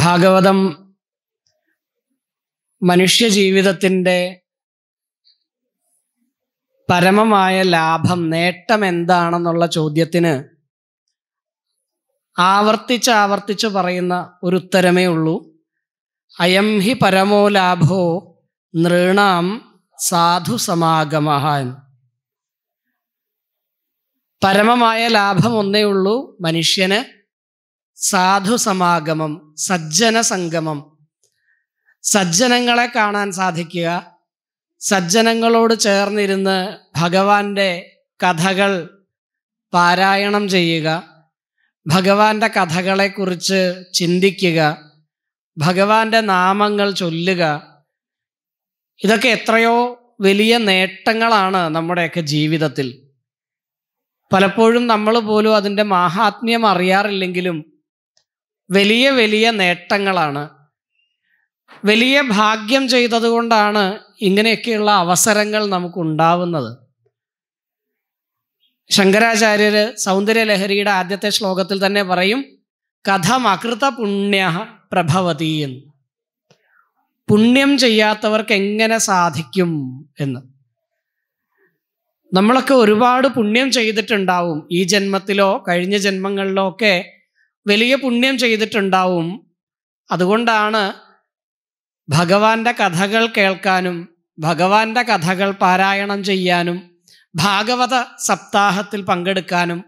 ഭാഗവതം മനുഷ്യജീവിതത്തിൻ്റെ പരമമായ ലാഭം നേട്ടം എന്താണെന്നുള്ള ചോദ്യത്തിന് ആവർത്തിച്ച് ആവർത്തിച്ച് പറയുന്ന ഒരു ഉത്തരമേ ഉള്ളൂ അയം ഹി പരമോ ലാഭോ നൃണാം സാധു സമാഗമ പരമമായ ലാഭം ഒന്നേ ഉള്ളൂ മനുഷ്യന് സാധുസമാഗമം സജ്ജന സംഗമം സജ്ജനങ്ങളെ കാണാൻ സാധിക്കുക സജ്ജനങ്ങളോട് ചേർന്നിരുന്ന് ഭഗവാന്റെ കഥകൾ പാരായണം ചെയ്യുക ഭഗവാന്റെ കഥകളെക്കുറിച്ച് ചിന്തിക്കുക ഭഗവാന്റെ നാമങ്ങൾ ചൊല്ലുക ഇതൊക്കെ എത്രയോ വലിയ നേട്ടങ്ങളാണ് നമ്മുടെയൊക്കെ ജീവിതത്തിൽ പലപ്പോഴും നമ്മൾ പോലും അതിൻ്റെ മാഹാത്മ്യം അറിയാറില്ലെങ്കിലും വലിയ വലിയ നേട്ടങ്ങളാണ് വലിയ ഭാഗ്യം ചെയ്തതുകൊണ്ടാണ് ഇങ്ങനെയൊക്കെയുള്ള അവസരങ്ങൾ നമുക്കുണ്ടാവുന്നത് ശങ്കരാചാര്യർ സൗന്ദര്യലഹരിയുടെ ആദ്യത്തെ ശ്ലോകത്തിൽ തന്നെ പറയും കഥമകൃത പുണ്യ പ്രഭവതി എന്ന് പുണ്യം ചെയ്യാത്തവർക്ക് എങ്ങനെ സാധിക്കും എന്ന് നമ്മളൊക്കെ ഒരുപാട് പുണ്യം ചെയ്തിട്ടുണ്ടാവും ഈ ജന്മത്തിലോ കഴിഞ്ഞ ജന്മങ്ങളിലോ ഒക്കെ വലിയ പുണ്യം ചെയ്തിട്ടുണ്ടാവും അതുകൊണ്ടാണ് ഭഗവാന്റെ കഥകൾ കേൾക്കാനും ഭഗവാന്റെ കഥകൾ പാരായണം ചെയ്യാനും ഭാഗവത സപ്താഹത്തിൽ പങ്കെടുക്കാനും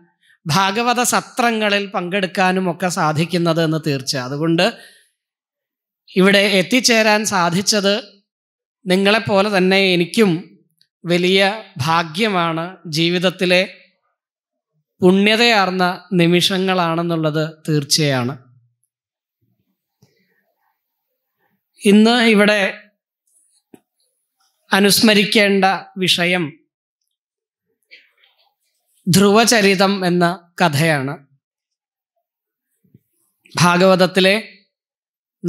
ഭാഗവത സത്രങ്ങളിൽ പങ്കെടുക്കാനും ഒക്കെ സാധിക്കുന്നത് എന്ന് തീർച്ച അതുകൊണ്ട് ഇവിടെ എത്തിച്ചേരാൻ സാധിച്ചത് നിങ്ങളെപ്പോലെ തന്നെ എനിക്കും വലിയ ഭാഗ്യമാണ് ജീവിതത്തിലെ പുണ്യതയാർന്ന നിമിഷങ്ങളാണെന്നുള്ളത് തീർച്ചയാണ് ഇന്ന് ഇവിടെ അനുസ്മരിക്കേണ്ട വിഷയം ധ്രുവചരിതം എന്ന കഥയാണ് ഭാഗവതത്തിലെ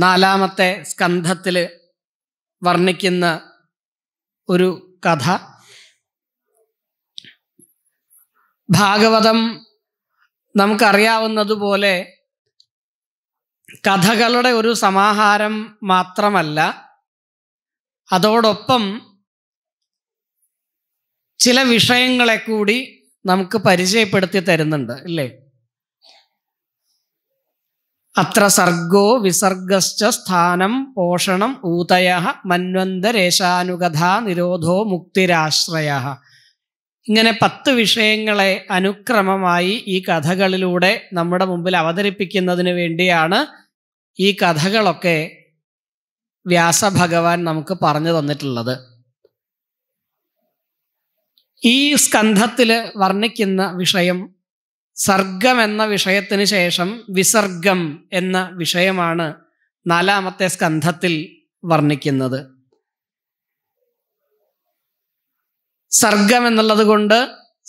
നാലാമത്തെ സ്കന്ധത്തിൽ വർണ്ണിക്കുന്ന ഒരു കഥ ഭാഗവതം നമുക്കറിയാവുന്നതുപോലെ കഥകളുടെ ഒരു സമാഹാരം മാത്രമല്ല അതോടൊപ്പം ചില വിഷയങ്ങളെ കൂടി നമുക്ക് പരിചയപ്പെടുത്തി തരുന്നുണ്ട് അല്ലേ അത്ര സർഗോ വിസർഗശ്ച സ്ഥാനം പോഷണം ഊതയ മന്വന്തരേശാനുകഥ നിരോധോ മുക്തിരാശ്രയ ഇങ്ങനെ പത്ത് വിഷയങ്ങളെ അനുക്രമമായി ഈ കഥകളിലൂടെ നമ്മുടെ മുമ്പിൽ അവതരിപ്പിക്കുന്നതിന് വേണ്ടിയാണ് ഈ കഥകളൊക്കെ വ്യാസഭഗവാൻ നമുക്ക് പറഞ്ഞു തന്നിട്ടുള്ളത് ഈ സ്കന്ധത്തിൽ വർണ്ണിക്കുന്ന വിഷയം സർഗം എന്ന വിഷയത്തിന് ശേഷം വിസർഗം എന്ന വിഷയമാണ് നാലാമത്തെ സ്കന്ധത്തിൽ വർണ്ണിക്കുന്നത് സർഗം എന്നുള്ളത് കൊണ്ട്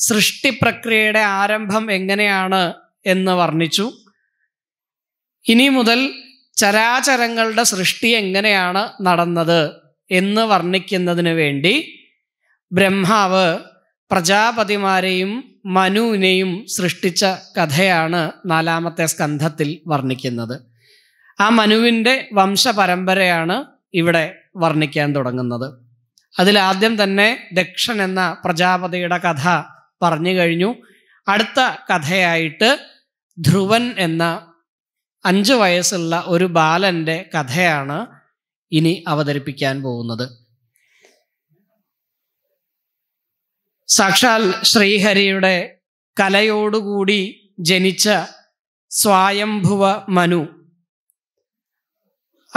സൃഷ്ടിപ്രക്രിയയുടെ ആരംഭം എങ്ങനെയാണ് എന്ന് വർണ്ണിച്ചു ഇനി മുതൽ ചരാചരങ്ങളുടെ സൃഷ്ടി എങ്ങനെയാണ് നടന്നത് എന്ന് വർണ്ണിക്കുന്നതിന് വേണ്ടി ബ്രഹ്മാവ് പ്രജാപതിമാരെയും മനുവിനെയും സൃഷ്ടിച്ച കഥയാണ് നാലാമത്തെ സ്കന്ധത്തിൽ വർണ്ണിക്കുന്നത് ആ മനുവിൻ്റെ വംശപരമ്പരയാണ് ഇവിടെ വർണ്ണിക്കാൻ തുടങ്ങുന്നത് അതിലാദ്യം തന്നെ ദക്ഷൻ എന്ന പ്രജാപതിയുടെ കഥ പറഞ്ഞു കഴിഞ്ഞു അടുത്ത കഥയായിട്ട് ധ്രുവൻ എന്ന അഞ്ച് വയസ്സുള്ള ഒരു ബാലൻ്റെ കഥയാണ് ഇനി അവതരിപ്പിക്കാൻ പോകുന്നത് സാക്ഷാൽ ശ്രീഹരിയുടെ കലയോടുകൂടി ജനിച്ച സ്വായംഭുവ മനു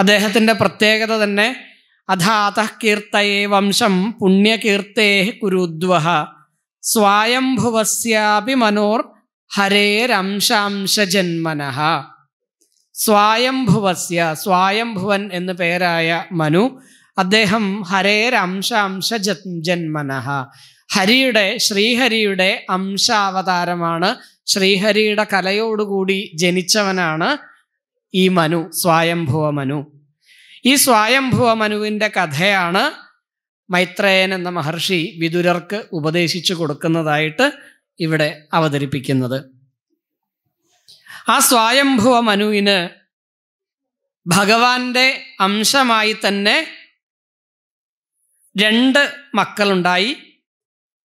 അദ്ദേഹത്തിൻ്റെ പ്രത്യേകത തന്നെ അധാതഃ കീർത്തയേ വംശം പുണ്യകീർത്തേ കുരുദ്വഹ സ്വായംഭുവസ്യാപി മനോർ ഹരേരംശാംശജന്മനഃ സ്വായംഭുവസ്യ സ്വായംഭുവൻ എന്ന് പേരായ മനു അദ്ദേഹം ഹരേരംശാംശ ജന്മനഃ ഹരിയുടെ ശ്രീഹരിയുടെ അംശാവതാരമാണ് ശ്രീഹരിയുടെ കലയോടുകൂടി ജനിച്ചവനാണ് ഈ മനു സ്വായംഭുവ മനു ഈ സ്വയംഭുവ മനുവിൻ്റെ കഥയാണ് മൈത്രേയൻ എന്ന മഹർഷി വിദുരർക്ക് ഉപദേശിച്ചു കൊടുക്കുന്നതായിട്ട് ഇവിടെ അവതരിപ്പിക്കുന്നത് ആ സ്വയംഭുവ മനുവിന് ഭഗവാന്റെ അംശമായി തന്നെ രണ്ട് മക്കളുണ്ടായി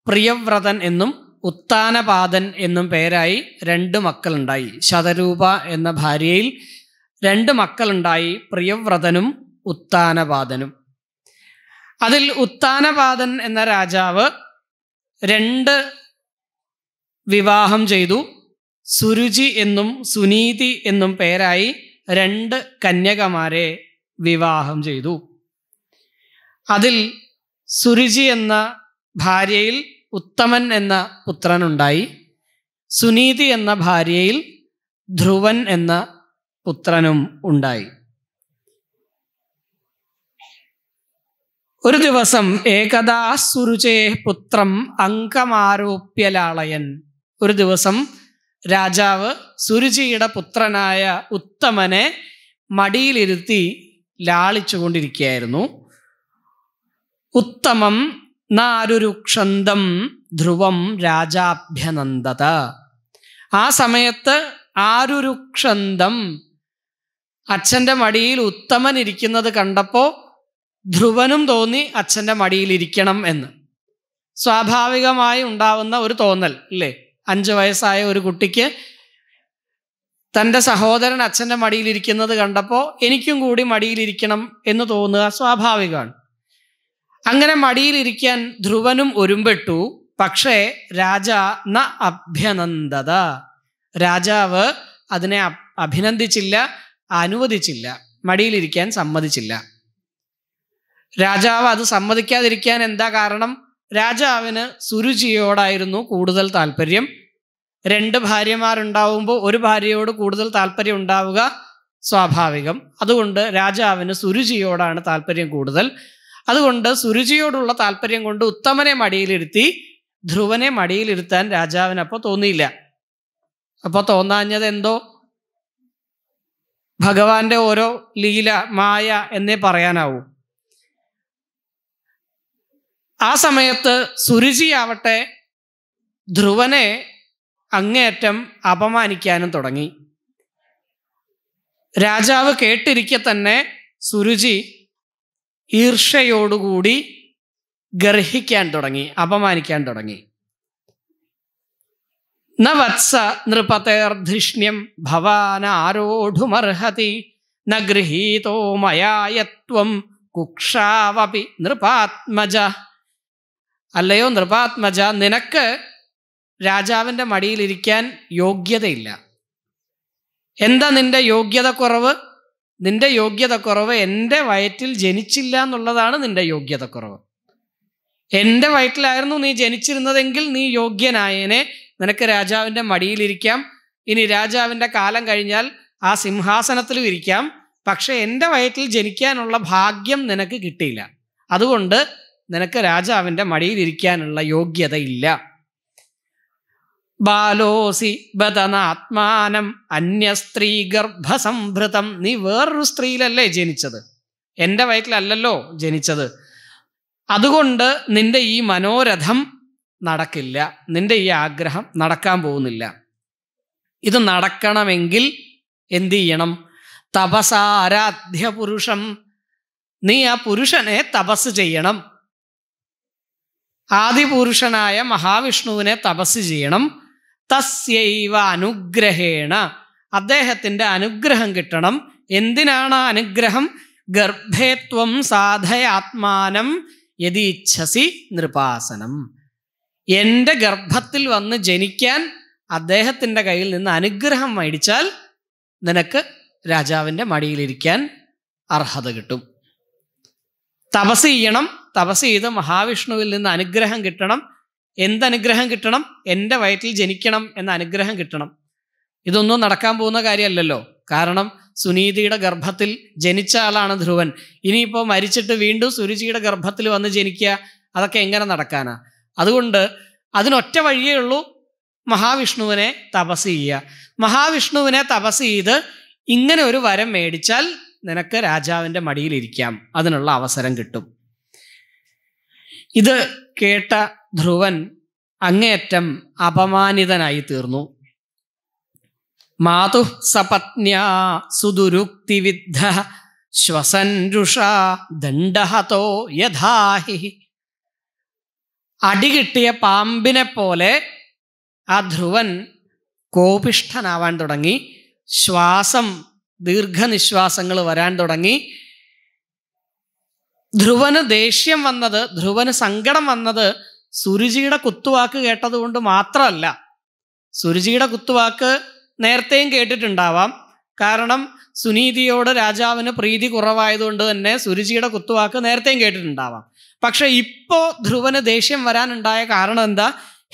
പ്രിയവ്രതൻ എന്നും ഉത്താനപാദൻ എന്നും പേരായി രണ്ട് മക്കളുണ്ടായി ശതരൂപ എന്ന ഭാര്യയിൽ രണ്ട് മക്കളുണ്ടായി പ്രിയവ്രതനും ഉത്താനപാതനും അതിൽ ഉത്താനപാതൻ എന്ന രാജാവ് രണ്ട് വിവാഹം ചെയ്തു സുരുചി എന്നും സുനീതി എന്നും പേരായി രണ്ട് കന്യകമാരെ വിവാഹം ചെയ്തു അതിൽ സുരുചി എന്ന ഭാര്യയിൽ ഉത്തമൻ എന്ന പുത്രനുണ്ടായി സുനീതി എന്ന ഭാര്യയിൽ ധ്രുവൻ എന്ന പുത്രനും ഉണ്ടായി ഒരു ദിവസം ഏകദാ സുരുചേ പുത്രം ലാളയൻ ഒരു ദിവസം രാജാവ് സുരുചിയുടെ പുത്രനായ ഉത്തമനെ മടിയിലിരുത്തി കൊണ്ടിരിക്കുകയായിരുന്നു ഉത്തമം നാരുരുക്ഷന്തം ധ്രുവം രാജാഭ്യനന്ദത ആ സമയത്ത് ആരുരുക്ഷന്തം അച്ഛൻ്റെ മടിയിൽ ഉത്തമൻ ഇരിക്കുന്നത് കണ്ടപ്പോൾ ധ്രുവനും തോന്നി അച്ഛൻ്റെ മടിയിലിരിക്കണം എന്ന് സ്വാഭാവികമായി ഉണ്ടാവുന്ന ഒരു തോന്നൽ അല്ലേ അഞ്ച് വയസ്സായ ഒരു കുട്ടിക്ക് തൻ്റെ സഹോദരൻ അച്ഛൻ്റെ മടിയിലിരിക്കുന്നത് കണ്ടപ്പോൾ എനിക്കും കൂടി മടിയിലിരിക്കണം എന്ന് തോന്നുക സ്വാഭാവികമാണ് അങ്ങനെ മടിയിലിരിക്കാൻ ധ്രുവനും ഒരുമ്പെട്ടു പക്ഷേ രാജ ന അഭ്യനന്ദത രാജാവ് അതിനെ അഭിനന്ദിച്ചില്ല അനുവദിച്ചില്ല മടിയിലിരിക്കാൻ സമ്മതിച്ചില്ല രാജാവ് അത് സമ്മതിക്കാതിരിക്കാൻ എന്താ കാരണം രാജാവിന് സുരുചിയോടായിരുന്നു കൂടുതൽ താല്പര്യം രണ്ട് ഭാര്യമാരുണ്ടാവുമ്പോൾ ഒരു ഭാര്യയോട് കൂടുതൽ താല്പര്യം ഉണ്ടാവുക സ്വാഭാവികം അതുകൊണ്ട് രാജാവിന് സുരുചിയോടാണ് താല്പര്യം കൂടുതൽ അതുകൊണ്ട് സുരുചിയോടുള്ള താല്പര്യം കൊണ്ട് ഉത്തമനെ മടിയിലിരുത്തി ധ്രുവനെ മടിയിലിരുത്താൻ രാജാവിന് അപ്പോൾ തോന്നിയില്ല അപ്പോൾ തോന്നാഞ്ഞത് എന്തോ ഭഗവാന്റെ ഓരോ ലീല മായ എന്നേ പറയാനാവൂ ആ സമയത്ത് സുരുചിയാവട്ടെ ധ്രുവനെ അങ്ങേയറ്റം അപമാനിക്കാനും തുടങ്ങി രാജാവ് കേട്ടിരിക്കെ തന്നെ സുരുചി ഈർഷയോടുകൂടി ഗർഹിക്കാൻ തുടങ്ങി അപമാനിക്കാൻ തുടങ്ങി ന വത്സ നൃപതേർധിഷ്ണ്യം ഭവാനാരോഢുമർഹതി ന ഗൃഹീതോ മയായത്വം കുക്ഷാവപി നൃപാത്മജ അല്ലയോ നൃപാത്മജ നിനക്ക് രാജാവിൻ്റെ മടിയിലിരിക്കാൻ യോഗ്യതയില്ല എന്താ നിൻ്റെ യോഗ്യത കുറവ് നിൻ്റെ യോഗ്യത കുറവ് എൻ്റെ വയറ്റിൽ ജനിച്ചില്ല എന്നുള്ളതാണ് നിൻ്റെ യോഗ്യത കുറവ് എൻ്റെ വയറ്റിലായിരുന്നു നീ ജനിച്ചിരുന്നതെങ്കിൽ നീ യോഗ്യനായനെ നിനക്ക് രാജാവിൻ്റെ മടിയിലിരിക്കാം ഇനി രാജാവിൻ്റെ കാലം കഴിഞ്ഞാൽ ആ സിംഹാസനത്തിലും ഇരിക്കാം പക്ഷേ എൻ്റെ വയറ്റിൽ ജനിക്കാനുള്ള ഭാഗ്യം നിനക്ക് കിട്ടിയില്ല അതുകൊണ്ട് നിനക്ക് രാജാവിൻ്റെ മടിയിലിരിക്കാനുള്ള യോഗ്യതയില്ല ബാലോസി ബതനാത്മാനം അന്യസ്ത്രീ ഗർഭസംഭൃതം നീ വേറൊരു സ്ത്രീയിലല്ലേ ജനിച്ചത് എൻ്റെ വയറ്റിലല്ലല്ലോ ജനിച്ചത് അതുകൊണ്ട് നിന്റെ ഈ മനോരഥം നടക്കില്ല നിന്റെ ഈ ആഗ്രഹം നടക്കാൻ പോകുന്നില്ല ഇത് നടക്കണമെങ്കിൽ എന്തു ചെയ്യണം തപസാരാധ്യ പുരുഷം നീ ആ പുരുഷനെ തപസ് ചെയ്യണം ആദിപുരുഷനായ മഹാവിഷ്ണുവിനെ തപസ് ചെയ്യണം തസ്യൈവ അനുഗ്രഹേണ അദ്ദേഹത്തിൻ്റെ അനുഗ്രഹം കിട്ടണം എന്തിനാണ് അനുഗ്രഹം ഗർഭേത്വം സാധയാത്മാനം യതീച്ഛസി നൃപാസനം എൻ്റെ ഗർഭത്തിൽ വന്ന് ജനിക്കാൻ അദ്ദേഹത്തിൻ്റെ കയ്യിൽ നിന്ന് അനുഗ്രഹം മേടിച്ചാൽ നിനക്ക് രാജാവിൻ്റെ മടിയിലിരിക്കാൻ അർഹത കിട്ടും തപസ് ചെയ്യണം തപസ് ചെയ്ത് മഹാവിഷ്ണുവിൽ നിന്ന് അനുഗ്രഹം കിട്ടണം എന്തനുഗ്രഹം കിട്ടണം എൻ്റെ വയറ്റിൽ ജനിക്കണം എന്ന അനുഗ്രഹം കിട്ടണം ഇതൊന്നും നടക്കാൻ പോകുന്ന കാര്യമല്ലല്ലോ കാരണം സുനീതിയുടെ ഗർഭത്തിൽ ജനിച്ച ആളാണ് ധ്രുവൻ ഇനിയിപ്പോൾ മരിച്ചിട്ട് വീണ്ടും സുരുചിയുടെ ഗർഭത്തിൽ വന്ന് ജനിക്കുക അതൊക്കെ എങ്ങനെ നടക്കാനാ അതുകൊണ്ട് അതിനൊറ്റ വഴിയേ ഉള്ളൂ മഹാവിഷ്ണുവിനെ തപസ് ചെയ്യുക മഹാവിഷ്ണുവിനെ തപസ് ചെയ്ത് ഇങ്ങനെ ഒരു വരം മേടിച്ചാൽ നിനക്ക് രാജാവിൻ്റെ മടിയിലിരിക്കാം അതിനുള്ള അവസരം കിട്ടും ഇത് കേട്ട ധ്രുവൻ അങ്ങേയറ്റം അപമാനിതനായി തീർന്നു മാതു സപത്ന്യ സുദുരുക്തിവിദ്ധ രുഷ ദണ്ഡഹതോ യഥാഹി അടികിട്ടിയ പാമ്പിനെ പോലെ ആ ധ്രുവൻ കോപിഷ്ഠനാവാൻ തുടങ്ങി ശ്വാസം ദീർഘനിശ്വാസങ്ങൾ വരാൻ തുടങ്ങി ധ്രുവന് ദേഷ്യം വന്നത് ധ്രുവന് സങ്കടം വന്നത് സുരുചിയുടെ കുത്തുവാക്ക് കേട്ടതുകൊണ്ട് മാത്രമല്ല സുരുചിയുടെ കുത്തുവാക്ക് നേരത്തെയും കേട്ടിട്ടുണ്ടാവാം കാരണം സുനീതിയോട് രാജാവിന് പ്രീതി കുറവായതുകൊണ്ട് തന്നെ സുരുചിയുടെ കുത്തുവാക്ക് നേരത്തെയും കേട്ടിട്ടുണ്ടാവാം പക്ഷെ ഇപ്പോൾ ധ്രുവന് ദേഷ്യം വരാനുണ്ടായ കാരണം എന്താ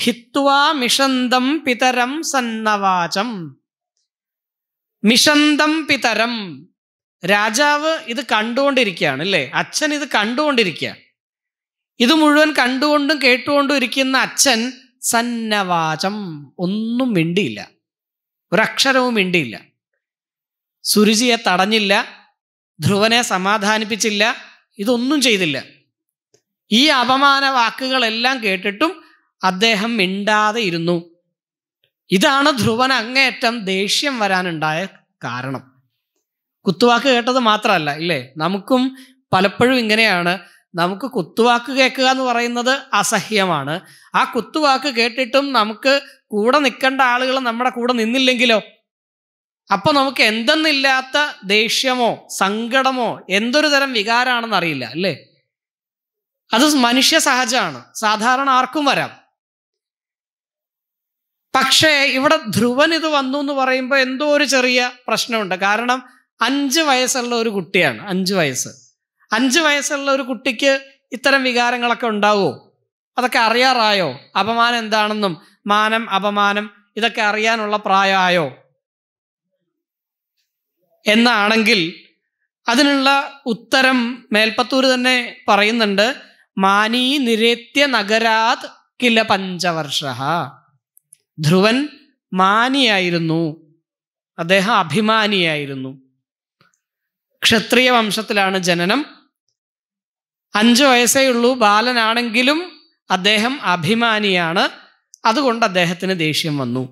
ഹിത്വാ മിഷന്തം പിതരം സന്നവാചം മിഷന്തം പിതരം രാജാവ് ഇത് കണ്ടുകൊണ്ടിരിക്കുകയാണ് അല്ലേ അച്ഛൻ ഇത് കണ്ടുകൊണ്ടിരിക്കുക ഇത് മുഴുവൻ കണ്ടുകൊണ്ടും കേട്ടുകൊണ്ടും ഇരിക്കുന്ന അച്ഛൻ സന്നവാചം ഒന്നും മിണ്ടിയില്ല ഒരക്ഷരവും മിണ്ടിയില്ല സുരുചിയെ തടഞ്ഞില്ല ധ്രുവനെ സമാധാനിപ്പിച്ചില്ല ഇതൊന്നും ചെയ്തില്ല ഈ അപമാന വാക്കുകളെല്ലാം കേട്ടിട്ടും അദ്ദേഹം മിണ്ടാതെ ഇരുന്നു ഇതാണ് ധ്രുവൻ അങ്ങേയറ്റം ദേഷ്യം വരാനുണ്ടായ കാരണം കുത്തുവാക്ക് കേട്ടത് മാത്രമല്ല ഇല്ലേ നമുക്കും പലപ്പോഴും ഇങ്ങനെയാണ് നമുക്ക് കുത്തുവാക്ക് കേൾക്കുക എന്ന് പറയുന്നത് അസഹ്യമാണ് ആ കുത്തുവാക്ക് കേട്ടിട്ടും നമുക്ക് കൂടെ നിൽക്കേണ്ട ആളുകൾ നമ്മുടെ കൂടെ നിന്നില്ലെങ്കിലോ അപ്പോൾ നമുക്ക് എന്തെന്നില്ലാത്ത ദേഷ്യമോ സങ്കടമോ എന്തൊരു തരം വികാരമാണെന്ന് അറിയില്ല അല്ലേ അത് മനുഷ്യ സഹജമാണ് സാധാരണ ആർക്കും വരാം പക്ഷേ ഇവിടെ ധ്രുവൻ ഇത് വന്നു എന്ന് പറയുമ്പോൾ എന്തോ ഒരു ചെറിയ പ്രശ്നമുണ്ട് കാരണം അഞ്ച് വയസ്സുള്ള ഒരു കുട്ടിയാണ് അഞ്ച് വയസ്സ് അഞ്ച് വയസ്സുള്ള ഒരു കുട്ടിക്ക് ഇത്തരം വികാരങ്ങളൊക്കെ ഉണ്ടാവുമോ അതൊക്കെ അറിയാറായോ അപമാനം എന്താണെന്നും മാനം അപമാനം ഇതൊക്കെ അറിയാനുള്ള പ്രായമായോ എന്നാണെങ്കിൽ അതിനുള്ള ഉത്തരം മേൽപ്പത്തൂർ തന്നെ പറയുന്നുണ്ട് മാനീ നിരത്യ നഗരാത് കില പഞ്ചവർഷ ധ്രുവൻ മാനിയായിരുന്നു അദ്ദേഹം അഭിമാനിയായിരുന്നു ക്ഷത്രിയ വംശത്തിലാണ് ജനനം അഞ്ച് വയസ്സേ ഉള്ളൂ ബാലനാണെങ്കിലും അദ്ദേഹം അഭിമാനിയാണ് അതുകൊണ്ട് അദ്ദേഹത്തിന് ദേഷ്യം വന്നു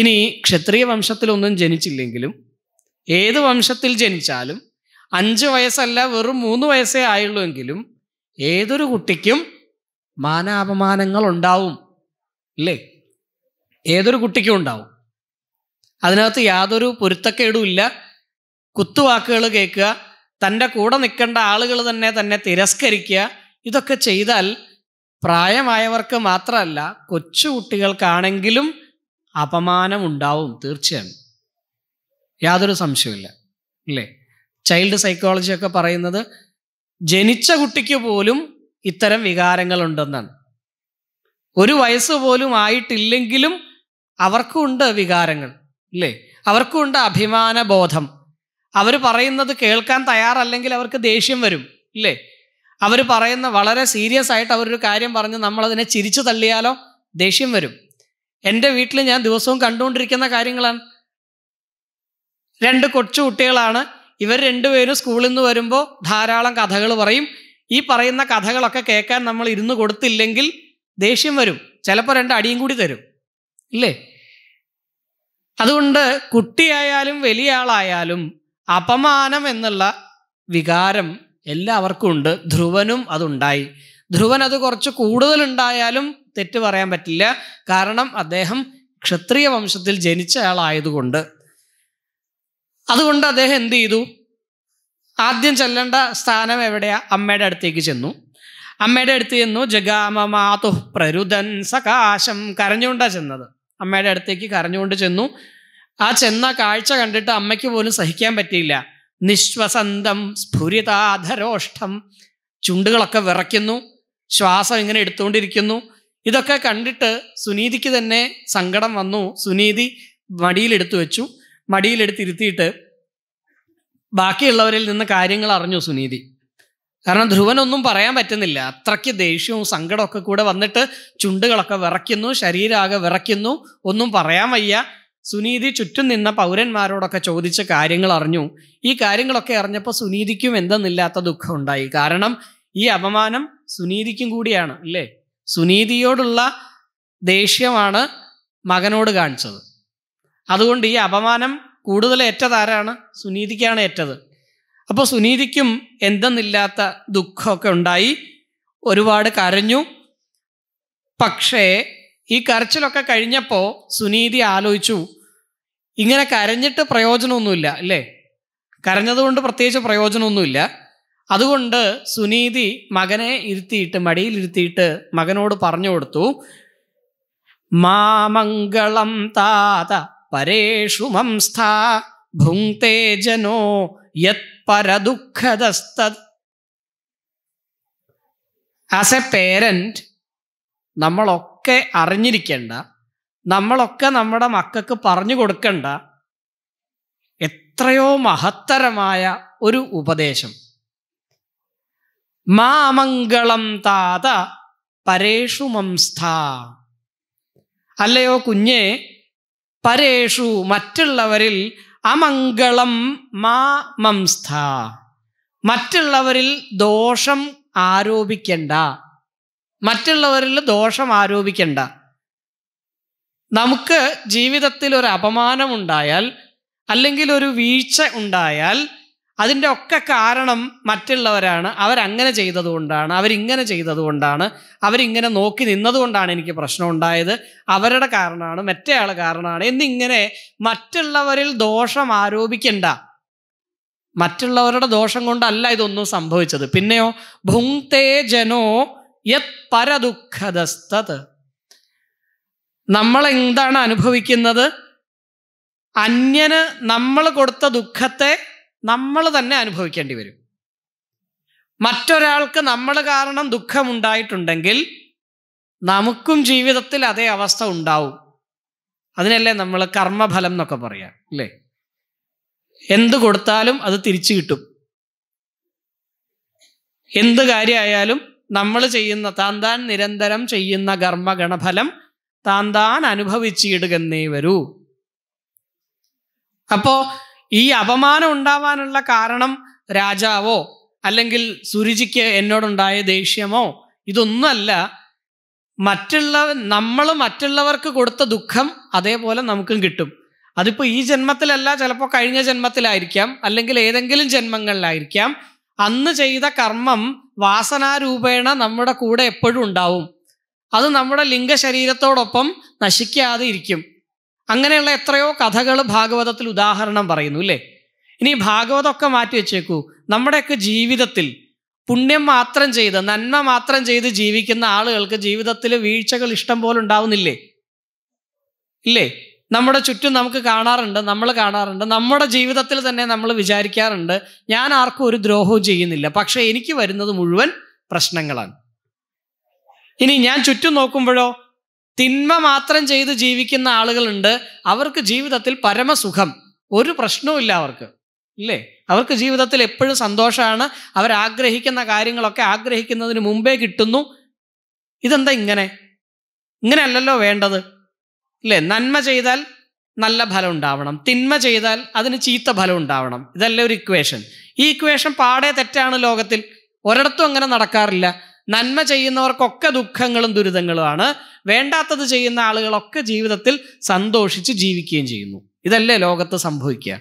ഇനി ക്ഷത്രിയ വംശത്തിലൊന്നും ജനിച്ചില്ലെങ്കിലും ഏത് വംശത്തിൽ ജനിച്ചാലും അഞ്ച് വയസ്സല്ല വെറും മൂന്ന് വയസ്സേ ആയുള്ളൂ എങ്കിലും ഏതൊരു കുട്ടിക്കും മാനാപമാനങ്ങൾ ഉണ്ടാവും ഇല്ലേ ഏതൊരു കുട്ടിക്കും ഉണ്ടാവും അതിനകത്ത് യാതൊരു പൊരുത്തക്കേടുമില്ല കുത്തുവാക്കുകൾ കേൾക്കുക തൻ്റെ കൂടെ നിൽക്കേണ്ട ആളുകൾ തന്നെ തന്നെ തിരസ്കരിക്കുക ഇതൊക്കെ ചെയ്താൽ പ്രായമായവർക്ക് മാത്രമല്ല കൊച്ചുകുട്ടികൾക്കാണെങ്കിലും അപമാനമുണ്ടാവും തീർച്ചയാണ് യാതൊരു സംശയമില്ല അല്ലേ ചൈൽഡ് സൈക്കോളജി ഒക്കെ പറയുന്നത് ജനിച്ച കുട്ടിക്ക് പോലും ഇത്തരം വികാരങ്ങൾ ഉണ്ടെന്നാണ് ഒരു വയസ്സ് പോലും ആയിട്ടില്ലെങ്കിലും അവർക്കുണ്ട് വികാരങ്ങൾ അല്ലേ അവർക്കുണ്ട് അഭിമാനബോധം അവർ പറയുന്നത് കേൾക്കാൻ തയ്യാറല്ലെങ്കിൽ അവർക്ക് ദേഷ്യം വരും ഇല്ലേ അവർ പറയുന്ന വളരെ സീരിയസ് ആയിട്ട് അവരൊരു കാര്യം പറഞ്ഞ് നമ്മളതിനെ ചിരിച്ചു തള്ളിയാലോ ദേഷ്യം വരും എൻ്റെ വീട്ടിൽ ഞാൻ ദിവസവും കണ്ടുകൊണ്ടിരിക്കുന്ന കാര്യങ്ങളാണ് രണ്ട് കൊച്ചു കുട്ടികളാണ് ഇവർ രണ്ടുപേരും സ്കൂളിൽ നിന്ന് വരുമ്പോൾ ധാരാളം കഥകൾ പറയും ഈ പറയുന്ന കഥകളൊക്കെ കേൾക്കാൻ നമ്മൾ ഇരുന്ന് കൊടുത്തില്ലെങ്കിൽ ദേഷ്യം വരും ചിലപ്പോൾ രണ്ട് അടിയും കൂടി തരും ഇല്ലേ അതുകൊണ്ട് കുട്ടിയായാലും വലിയ ആളായാലും അപമാനം എന്നുള്ള വികാരം എല്ലാവർക്കും ഉണ്ട് ധ്രുവനും അതുണ്ടായി ധ്രുവൻ അത് കുറച്ച് കൂടുതലുണ്ടായാലും തെറ്റ് പറയാൻ പറ്റില്ല കാരണം അദ്ദേഹം ക്ഷത്രിയ വംശത്തിൽ ജനിച്ച ആളായതുകൊണ്ട് അതുകൊണ്ട് അദ്ദേഹം എന്ത് ചെയ്തു ആദ്യം ചെല്ലേണ്ട സ്ഥാനം എവിടെയാ അമ്മയുടെ അടുത്തേക്ക് ചെന്നു അമ്മയുടെ അടുത്ത് ചെന്നു ജഗാമ മാതു പ്രരുതൻ സകാശം കരഞ്ഞുകൊണ്ടാണ് ചെന്നത് അമ്മയുടെ അടുത്തേക്ക് കരഞ്ഞുകൊണ്ട് ചെന്നു ആ ചെന്ന കാഴ്ച കണ്ടിട്ട് അമ്മയ്ക്ക് പോലും സഹിക്കാൻ പറ്റിയില്ല നിശ്വസന്തം സ്ഫുരിതാധരോഷ്ടം ചുണ്ടുകളൊക്കെ വിറയ്ക്കുന്നു ശ്വാസം ഇങ്ങനെ എടുത്തുകൊണ്ടിരിക്കുന്നു ഇതൊക്കെ കണ്ടിട്ട് സുനീതിക്ക് തന്നെ സങ്കടം വന്നു സുനീതി മടിയിലെടുത്തു വെച്ചു മടിയിലെടുത്തിരുത്തിയിട്ട് ബാക്കിയുള്ളവരിൽ നിന്ന് കാര്യങ്ങൾ അറിഞ്ഞു സുനീതി കാരണം ധ്രുവനൊന്നും പറയാൻ പറ്റുന്നില്ല അത്രയ്ക്ക് ദേഷ്യവും സങ്കടമൊക്കെ കൂടെ വന്നിട്ട് ചുണ്ടുകളൊക്കെ വിറയ്ക്കുന്നു ശരീരമാകെ വിറയ്ക്കുന്നു ഒന്നും പറയാൻ വയ്യ സുനീതി ചുറ്റും നിന്ന പൗരന്മാരോടൊക്കെ ചോദിച്ച കാര്യങ്ങൾ അറിഞ്ഞു ഈ കാര്യങ്ങളൊക്കെ അറിഞ്ഞപ്പോൾ സുനീതിക്കും എന്തെന്നില്ലാത്ത ദുഃഖം ഉണ്ടായി കാരണം ഈ അപമാനം സുനീതിക്കും കൂടിയാണ് അല്ലേ സുനീതിയോടുള്ള ദേഷ്യമാണ് മകനോട് കാണിച്ചത് അതുകൊണ്ട് ഈ അപമാനം കൂടുതൽ ഏറ്റതാരാണ് സുനീതിക്കാണ് ഏറ്റത് അപ്പോൾ സുനീതിക്കും എന്തെന്നില്ലാത്ത ദുഃഖമൊക്കെ ഉണ്ടായി ഒരുപാട് കരഞ്ഞു പക്ഷേ ഈ കരച്ചിലൊക്കെ കഴിഞ്ഞപ്പോൾ സുനീതി ആലോചിച്ചു ഇങ്ങനെ കരഞ്ഞിട്ട് പ്രയോജനമൊന്നുമില്ല അല്ലേ കരഞ്ഞതുകൊണ്ട് പ്രത്യേകിച്ച് പ്രയോജനമൊന്നുമില്ല അതുകൊണ്ട് സുനീതി മകനെ ഇരുത്തിയിട്ട് മടിയിലിരുത്തിയിട്ട് മകനോട് പറഞ്ഞു കൊടുത്തു മാമംഗളം താത പരേഷു യത് പരദുഃഖദസ്ത ആസ് എ പേരൻറ്റ് നമ്മളൊക്കെ അറിഞ്ഞിരിക്കേണ്ട നമ്മളൊക്കെ നമ്മുടെ മക്കൾക്ക് പറഞ്ഞു കൊടുക്കണ്ട എത്രയോ മഹത്തരമായ ഒരു ഉപദേശം മാമംഗളം താത പരേഷു മംസ്ഥ അല്ലയോ കുഞ്ഞെ പരേഷു മറ്റുള്ളവരിൽ അമംഗളം മാ മംസ്ഥ മറ്റുള്ളവരിൽ ദോഷം ആരോപിക്കണ്ട മറ്റുള്ളവരിൽ ദോഷം ആരോപിക്കണ്ട നമുക്ക് ജീവിതത്തിൽ ഒരു ഉണ്ടായാൽ അല്ലെങ്കിൽ ഒരു വീഴ്ച ഉണ്ടായാൽ അതിൻ്റെ ഒക്കെ കാരണം മറ്റുള്ളവരാണ് അവരങ്ങനെ ചെയ്തതുകൊണ്ടാണ് അവരിങ്ങനെ ചെയ്തതുകൊണ്ടാണ് അവരിങ്ങനെ നോക്കി നിന്നതുകൊണ്ടാണ് എനിക്ക് പ്രശ്നം ഉണ്ടായത് അവരുടെ കാരണമാണ് മറ്റേയാൾ കാരണമാണ് എന്നിങ്ങനെ മറ്റുള്ളവരിൽ ദോഷം ആരോപിക്കണ്ട മറ്റുള്ളവരുടെ ദോഷം കൊണ്ടല്ല ഇതൊന്നും സംഭവിച്ചത് പിന്നെയോ ഭുങ്തേ ജനോ യത് പരദുഃഖദസ്തത് നമ്മൾ എന്താണ് അനുഭവിക്കുന്നത് അന്യന് നമ്മൾ കൊടുത്ത ദുഃഖത്തെ നമ്മൾ തന്നെ അനുഭവിക്കേണ്ടി വരും മറ്റൊരാൾക്ക് നമ്മൾ കാരണം ദുഃഖമുണ്ടായിട്ടുണ്ടെങ്കിൽ നമുക്കും ജീവിതത്തിൽ അതേ അവസ്ഥ ഉണ്ടാവും അതിനല്ലേ നമ്മൾ കർമ്മഫലം എന്നൊക്കെ പറയാം അല്ലേ എന്ത് കൊടുത്താലും അത് തിരിച്ചു കിട്ടും എന്ത് കാര്യമായാലും നമ്മൾ ചെയ്യുന്ന താൻ താൻ നിരന്തരം ചെയ്യുന്ന കർമ്മഗണഫലം താൻ താൻ അനുഭവിച്ചിടുകന്നേ വരൂ അപ്പോൾ ഈ അപമാനം ഉണ്ടാവാനുള്ള കാരണം രാജാവോ അല്ലെങ്കിൽ സുരുചിക്ക് എന്നോടുണ്ടായ ദേഷ്യമോ ഇതൊന്നുമല്ല മറ്റുള്ള നമ്മൾ മറ്റുള്ളവർക്ക് കൊടുത്ത ദുഃഖം അതേപോലെ നമുക്കും കിട്ടും അതിപ്പോൾ ഈ ജന്മത്തിലല്ല ചിലപ്പോൾ കഴിഞ്ഞ ജന്മത്തിലായിരിക്കാം അല്ലെങ്കിൽ ഏതെങ്കിലും ജന്മങ്ങളിലായിരിക്കാം അന്ന് ചെയ്ത കർമ്മം വാസനാരൂപേണ നമ്മുടെ കൂടെ എപ്പോഴും ഉണ്ടാവും അത് നമ്മുടെ ലിംഗശരീരത്തോടൊപ്പം നശിക്കാതെ ഇരിക്കും അങ്ങനെയുള്ള എത്രയോ കഥകൾ ഭാഗവതത്തിൽ ഉദാഹരണം പറയുന്നു അല്ലേ ഇനി ഭാഗവതമൊക്കെ മാറ്റി വെച്ചേക്കൂ നമ്മുടെയൊക്കെ ജീവിതത്തിൽ പുണ്യം മാത്രം ചെയ്ത് നന്മ മാത്രം ചെയ്ത് ജീവിക്കുന്ന ആളുകൾക്ക് ജീവിതത്തിൽ വീഴ്ചകൾ ഇഷ്ടം പോലെ ഉണ്ടാവുന്നില്ലേ ഇല്ലേ നമ്മുടെ ചുറ്റും നമുക്ക് കാണാറുണ്ട് നമ്മൾ കാണാറുണ്ട് നമ്മുടെ ജീവിതത്തിൽ തന്നെ നമ്മൾ വിചാരിക്കാറുണ്ട് ഞാൻ ആർക്കും ഒരു ദ്രോഹവും ചെയ്യുന്നില്ല പക്ഷേ എനിക്ക് വരുന്നത് മുഴുവൻ പ്രശ്നങ്ങളാണ് ഇനി ഞാൻ ചുറ്റും നോക്കുമ്പോഴോ തിന്മ മാത്രം ചെയ്ത് ജീവിക്കുന്ന ആളുകളുണ്ട് അവർക്ക് ജീവിതത്തിൽ പരമസുഖം ഒരു പ്രശ്നവുമില്ല അവർക്ക് ഇല്ലേ അവർക്ക് ജീവിതത്തിൽ എപ്പോഴും സന്തോഷമാണ് അവരാഗ്രഹിക്കുന്ന കാര്യങ്ങളൊക്കെ ആഗ്രഹിക്കുന്നതിന് മുമ്പേ കിട്ടുന്നു ഇതെന്താ ഇങ്ങനെ ഇങ്ങനെയല്ലല്ലോ വേണ്ടത് ഇല്ലേ നന്മ ചെയ്താൽ നല്ല ഫലം ഉണ്ടാവണം തിന്മ ചെയ്താൽ അതിന് ചീത്ത ഫലം ഉണ്ടാവണം ഇതല്ല ഒരു ഇക്വേഷൻ ഈ ഇക്വേഷൻ പാടെ തെറ്റാണ് ലോകത്തിൽ ഒരിടത്തും അങ്ങനെ നടക്കാറില്ല നന്മ ചെയ്യുന്നവർക്കൊക്കെ ദുഃഖങ്ങളും ദുരിതങ്ങളുമാണ് വേണ്ടാത്തത് ചെയ്യുന്ന ആളുകളൊക്കെ ജീവിതത്തിൽ സന്തോഷിച്ച് ജീവിക്കുകയും ചെയ്യുന്നു ഇതല്ലേ ലോകത്ത് സംഭവിക്കുക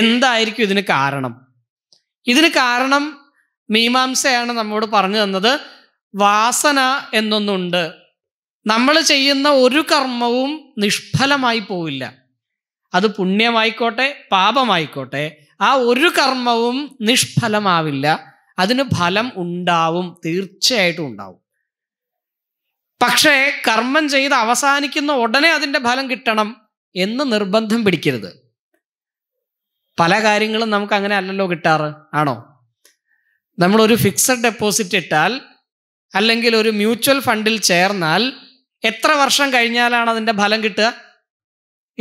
എന്തായിരിക്കും ഇതിന് കാരണം ഇതിന് കാരണം മീമാംസയാണ് നമ്മോട് പറഞ്ഞു തന്നത് വാസന എന്നൊന്നുണ്ട് നമ്മൾ ചെയ്യുന്ന ഒരു കർമ്മവും നിഷ്ഫലമായി പോവില്ല അത് പുണ്യമായിക്കോട്ടെ പാപമായിക്കോട്ടെ ആ ഒരു കർമ്മവും നിഷ്ഫലമാവില്ല അതിന് ഫലം ഉണ്ടാവും തീർച്ചയായിട്ടും ഉണ്ടാവും പക്ഷേ കർമ്മം ചെയ്ത് അവസാനിക്കുന്ന ഉടനെ അതിൻ്റെ ഫലം കിട്ടണം എന്ന് നിർബന്ധം പിടിക്കരുത് പല കാര്യങ്ങളും നമുക്ക് അങ്ങനെ അല്ലല്ലോ കിട്ടാറ് ആണോ നമ്മളൊരു ഫിക്സഡ് ഡെപ്പോസിറ്റ് ഇട്ടാൽ അല്ലെങ്കിൽ ഒരു മ്യൂച്വൽ ഫണ്ടിൽ ചേർന്നാൽ എത്ര വർഷം കഴിഞ്ഞാലാണ് അതിൻ്റെ ഫലം കിട്ടുക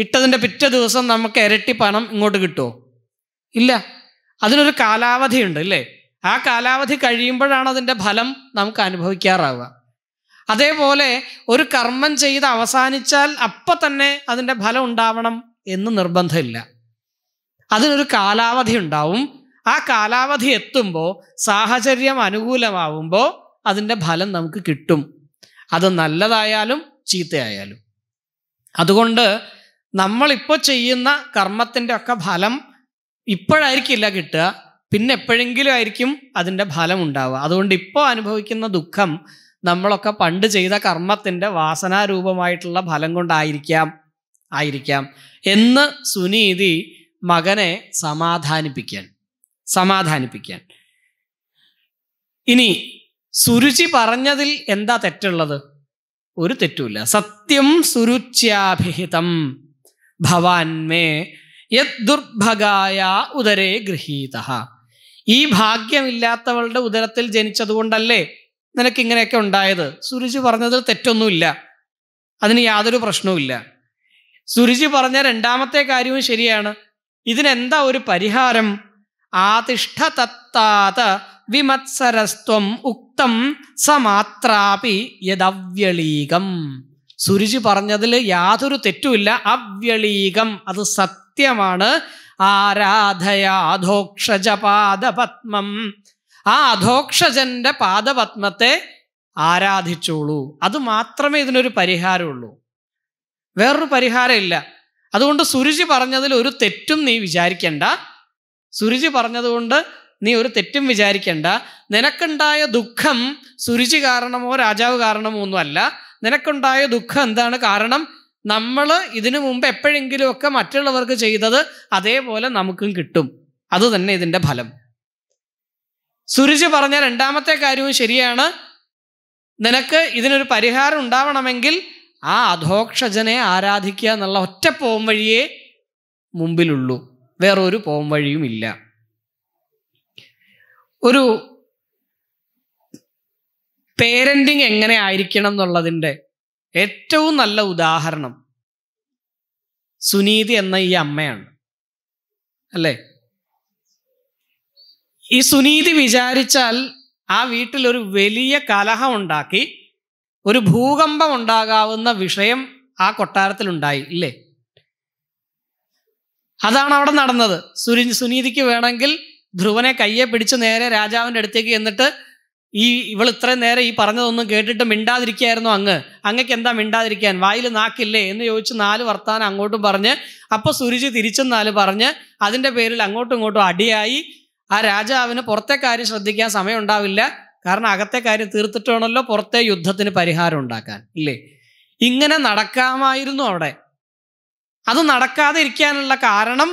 ഇട്ടതിൻ്റെ പിറ്റേ ദിവസം നമുക്ക് ഇരട്ടി പണം ഇങ്ങോട്ട് കിട്ടുമോ ഇല്ല അതിനൊരു കാലാവധിയുണ്ട് അല്ലേ ആ കാലാവധി കഴിയുമ്പോഴാണ് അതിൻ്റെ ഫലം നമുക്ക് അനുഭവിക്കാറാവുക അതേപോലെ ഒരു കർമ്മം ചെയ്ത് അവസാനിച്ചാൽ അപ്പം തന്നെ അതിൻ്റെ ഫലം ഉണ്ടാവണം എന്ന് നിർബന്ധമില്ല അതിനൊരു കാലാവധി ഉണ്ടാവും ആ കാലാവധി എത്തുമ്പോൾ സാഹചര്യം അനുകൂലമാവുമ്പോൾ അതിൻ്റെ ഫലം നമുക്ക് കിട്ടും അത് നല്ലതായാലും ചീത്തയായാലും അതുകൊണ്ട് നമ്മളിപ്പോൾ ചെയ്യുന്ന കർമ്മത്തിൻ്റെ ഒക്കെ ഫലം ഇപ്പോഴായിരിക്കില്ല കിട്ടുക പിന്നെ എപ്പോഴെങ്കിലും ആയിരിക്കും അതിൻ്റെ ഫലം ഉണ്ടാവുക അതുകൊണ്ട് ഇപ്പോൾ അനുഭവിക്കുന്ന ദുഃഖം നമ്മളൊക്കെ പണ്ട് ചെയ്ത കർമ്മത്തിൻ്റെ വാസനാരൂപമായിട്ടുള്ള ഫലം കൊണ്ടായിരിക്കാം ആയിരിക്കാം എന്ന് സുനീതി മകനെ സമാധാനിപ്പിക്കാൻ സമാധാനിപ്പിക്കാൻ ഇനി സുരുചി പറഞ്ഞതിൽ എന്താ തെറ്റുള്ളത് ഒരു തെറ്റുമില്ല സത്യം സുരുച്യാഭിഹിതം ഭവാൻ മേ ഉദരേ ഗൃഹീത ഈ ഭാഗ്യമില്ലാത്തവളുടെ ഉദരത്തിൽ ജനിച്ചതുകൊണ്ടല്ലേ നിനക്ക് ഇങ്ങനെയൊക്കെ ഉണ്ടായത് സുരുചി പറഞ്ഞതിൽ തെറ്റൊന്നുമില്ല അതിന് യാതൊരു പ്രശ്നവുമില്ല സുരുചി പറഞ്ഞ രണ്ടാമത്തെ കാര്യവും ശരിയാണ് ഇതിനെന്താ ഒരു പരിഹാരം ആതിഷ്ഠ തത്താത വിമത്സരസ്ത്വം ഉക്തം സമാത്രാപി യദവ്യളീകം സുരുചി പറഞ്ഞതിൽ യാതൊരു തെറ്റുമില്ല അവ്യളീകം അത് സത്യമാണ് ആരാധയാധോക്ഷജ പാദപത്മം ആ അധോക്ഷജന്റെ പാദപത്മത്തെ ആരാധിച്ചോളൂ അത് മാത്രമേ ഇതിനൊരു പരിഹാരമുള്ളൂ വേറൊരു പരിഹാരമില്ല അതുകൊണ്ട് സുരുചി പറഞ്ഞതിൽ ഒരു തെറ്റും നീ വിചാരിക്കണ്ട സുരുചി പറഞ്ഞതുകൊണ്ട് നീ ഒരു തെറ്റും വിചാരിക്കണ്ട നിനക്കുണ്ടായ ദുഃഖം സുരുചി കാരണമോ രാജാവ് കാരണമോ ഒന്നുമല്ല നിനക്കുണ്ടായ ദുഃഖം എന്താണ് കാരണം നമ്മൾ ഇതിനു മുമ്പ് എപ്പോഴെങ്കിലുമൊക്കെ മറ്റുള്ളവർക്ക് ചെയ്തത് അതേപോലെ നമുക്കും കിട്ടും അത് തന്നെ ഇതിൻ്റെ ഫലം സുരജ് പറഞ്ഞ രണ്ടാമത്തെ കാര്യവും ശരിയാണ് നിനക്ക് ഇതിനൊരു പരിഹാരം ഉണ്ടാവണമെങ്കിൽ ആ അധോക്ഷജനെ ആരാധിക്കുക എന്നുള്ള ഒറ്റ പോം വഴിയേ മുമ്പിലുള്ളൂ വേറൊരു പോം വഴിയും ഇല്ല ഒരു പേരൻറ്റിങ് എങ്ങനെ ആയിരിക്കണം എന്നുള്ളതിൻ്റെ ഏറ്റവും നല്ല ഉദാഹരണം സുനീതി എന്ന ഈ അമ്മയാണ് അല്ലേ ഈ സുനീതി വിചാരിച്ചാൽ ആ വീട്ടിൽ ഒരു വലിയ കലഹം ഉണ്ടാക്കി ഒരു ഭൂകമ്പം ഉണ്ടാകാവുന്ന വിഷയം ആ കൊട്ടാരത്തിലുണ്ടായി ഇല്ലേ അതാണ് അവിടെ നടന്നത് സുനി സുനീതിക്ക് വേണമെങ്കിൽ ധ്രുവനെ കയ്യെ പിടിച്ച് നേരെ രാജാവിൻ്റെ അടുത്തേക്ക് എന്നിട്ട് ഈ ഇവൾ ഇത്രയും നേരം ഈ പറഞ്ഞതൊന്നും കേട്ടിട്ട് മിണ്ടാതിരിക്കുകയായിരുന്നു അങ്ങ് അങ്ങക്ക് എന്താ മിണ്ടാതിരിക്കാൻ വായിൽ നാക്കില്ലേ എന്ന് ചോദിച്ച് നാല് വർത്താനം അങ്ങോട്ടും പറഞ്ഞ് അപ്പോൾ സുരുചി തിരിച്ചെന്നാല് പറഞ്ഞ് അതിൻ്റെ പേരിൽ അങ്ങോട്ടും ഇങ്ങോട്ടും അടിയായി ആ രാജാവിന് പുറത്തെ കാര്യം ശ്രദ്ധിക്കാൻ സമയം ഉണ്ടാവില്ല കാരണം അകത്തെ കാര്യം തീർത്തിട്ടാണല്ലോ പുറത്തെ യുദ്ധത്തിന് പരിഹാരം ഉണ്ടാക്കാൻ ഇല്ലേ ഇങ്ങനെ നടക്കാമായിരുന്നു അവിടെ അത് നടക്കാതെ ഇരിക്കാനുള്ള കാരണം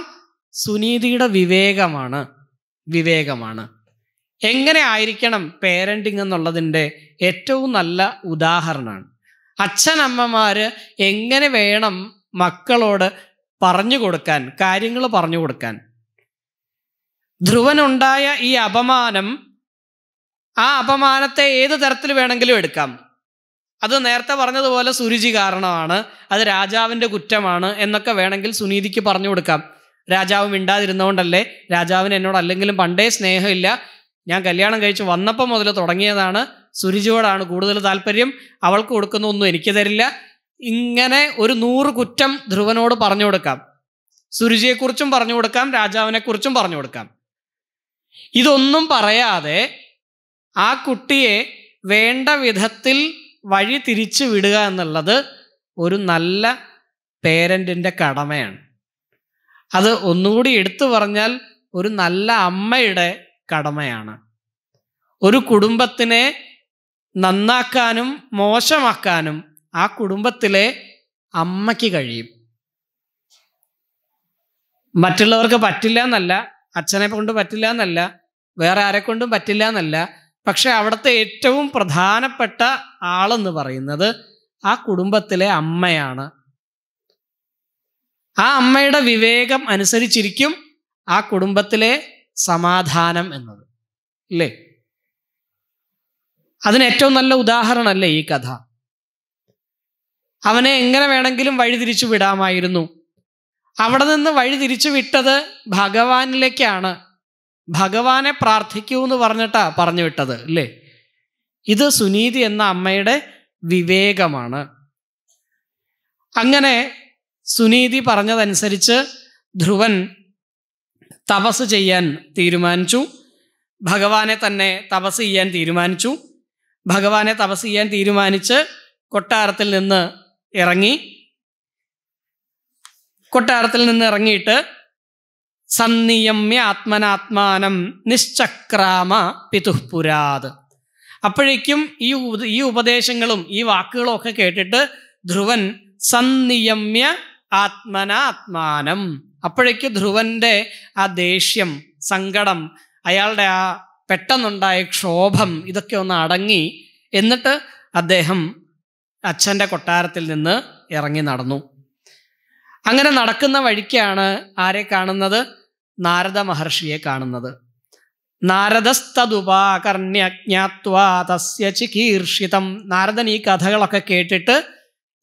സുനീതിയുടെ വിവേകമാണ് വിവേകമാണ് എങ്ങനെ ആയിരിക്കണം പേരൻറ്റിങ് എന്നുള്ളതിൻ്റെ ഏറ്റവും നല്ല ഉദാഹരണമാണ് അച്ഛനമ്മമാർ എങ്ങനെ വേണം മക്കളോട് പറഞ്ഞു കൊടുക്കാൻ കാര്യങ്ങൾ പറഞ്ഞു കൊടുക്കാൻ ധ്രുവനുണ്ടായ ഈ അപമാനം ആ അപമാനത്തെ ഏത് തരത്തിൽ വേണമെങ്കിലും എടുക്കാം അത് നേരത്തെ പറഞ്ഞതുപോലെ സുരുചി കാരണമാണ് അത് രാജാവിൻ്റെ കുറ്റമാണ് എന്നൊക്കെ വേണമെങ്കിൽ സുനീതിക്ക് പറഞ്ഞു കൊടുക്കാം രാജാവ് മിണ്ടാതിരുന്നുകൊണ്ടല്ലേ രാജാവിന് എന്നോട് അല്ലെങ്കിലും പണ്ടേ സ്നേഹമില്ല ഞാൻ കല്യാണം കഴിച്ച് വന്നപ്പോൾ മുതൽ തുടങ്ങിയതാണ് സുരുചിയോടാണ് കൂടുതൽ താല്പര്യം അവൾക്ക് കൊടുക്കുന്ന ഒന്നും എനിക്ക് തരില്ല ഇങ്ങനെ ഒരു നൂറ് കുറ്റം ധ്രുവനോട് പറഞ്ഞു കൊടുക്കാം സുരുചിയെക്കുറിച്ചും പറഞ്ഞു കൊടുക്കാം രാജാവിനെക്കുറിച്ചും പറഞ്ഞു കൊടുക്കാം ഇതൊന്നും പറയാതെ ആ കുട്ടിയെ വേണ്ട വിധത്തിൽ വഴി തിരിച്ചു വിടുക എന്നുള്ളത് ഒരു നല്ല പേരൻറ്റിൻ്റെ കടമയാണ് അത് ഒന്നുകൂടി എടുത്തു പറഞ്ഞാൽ ഒരു നല്ല അമ്മയുടെ കടമയാണ് ഒരു കുടുംബത്തിനെ നന്നാക്കാനും മോശമാക്കാനും ആ കുടുംബത്തിലെ അമ്മയ്ക്ക് കഴിയും മറ്റുള്ളവർക്ക് പറ്റില്ല എന്നല്ല അച്ഛനെ കൊണ്ട് പറ്റില്ല എന്നല്ല വേറെ ആരെ കൊണ്ടും പറ്റില്ല എന്നല്ല പക്ഷെ അവിടുത്തെ ഏറ്റവും പ്രധാനപ്പെട്ട ആളെന്ന് പറയുന്നത് ആ കുടുംബത്തിലെ അമ്മയാണ് ആ അമ്മയുടെ വിവേകം അനുസരിച്ചിരിക്കും ആ കുടുംബത്തിലെ സമാധാനം എന്നത് അല്ലേ അതിന് ഏറ്റവും നല്ല ഉദാഹരണമല്ലേ ഈ കഥ അവനെ എങ്ങനെ വേണമെങ്കിലും വഴിതിരിച്ചു വിടാമായിരുന്നു അവിടെ നിന്ന് വഴി തിരിച്ചു വിട്ടത് ഭഗവാനിലേക്കാണ് ഭഗവാനെ പ്രാർത്ഥിക്കൂ എന്ന് പറഞ്ഞിട്ടാ പറഞ്ഞു വിട്ടത് അല്ലേ ഇത് സുനീതി എന്ന അമ്മയുടെ വിവേകമാണ് അങ്ങനെ സുനീതി പറഞ്ഞതനുസരിച്ച് ധ്രുവൻ തപസ് ചെയ്യാൻ തീരുമാനിച്ചു ഭഗവാനെ തന്നെ തപസ് ചെയ്യാൻ തീരുമാനിച്ചു ഭഗവാനെ തപസ് ചെയ്യാൻ തീരുമാനിച്ച് കൊട്ടാരത്തിൽ നിന്ന് ഇറങ്ങി കൊട്ടാരത്തിൽ നിന്ന് ഇറങ്ങിയിട്ട് സന്നിയമ്യ ആത്മനാത്മാനം നിശ്ചക്രാമ പിതുപുരാത് അപ്പോഴേക്കും ഈ ഈ ഉപദേശങ്ങളും ഈ വാക്കുകളും ഒക്കെ കേട്ടിട്ട് ധ്രുവൻ സന്നിയമ്യ ആത്മനാത്മാനം അപ്പോഴേക്ക് ധ്രുവൻ്റെ ആ ദേഷ്യം സങ്കടം അയാളുടെ ആ പെട്ടെന്നുണ്ടായ ക്ഷോഭം ഇതൊക്കെ ഒന്ന് അടങ്ങി എന്നിട്ട് അദ്ദേഹം അച്ഛൻ്റെ കൊട്ടാരത്തിൽ നിന്ന് ഇറങ്ങി നടന്നു അങ്ങനെ നടക്കുന്ന വഴിക്കാണ് ആരെ കാണുന്നത് നാരദ മഹർഷിയെ കാണുന്നത് നാരദസ്തുപാകർണ്യജ്ഞാത്വാ തസ്യ ചികീർഷിതം നാരദൻ ഈ കഥകളൊക്കെ കേട്ടിട്ട്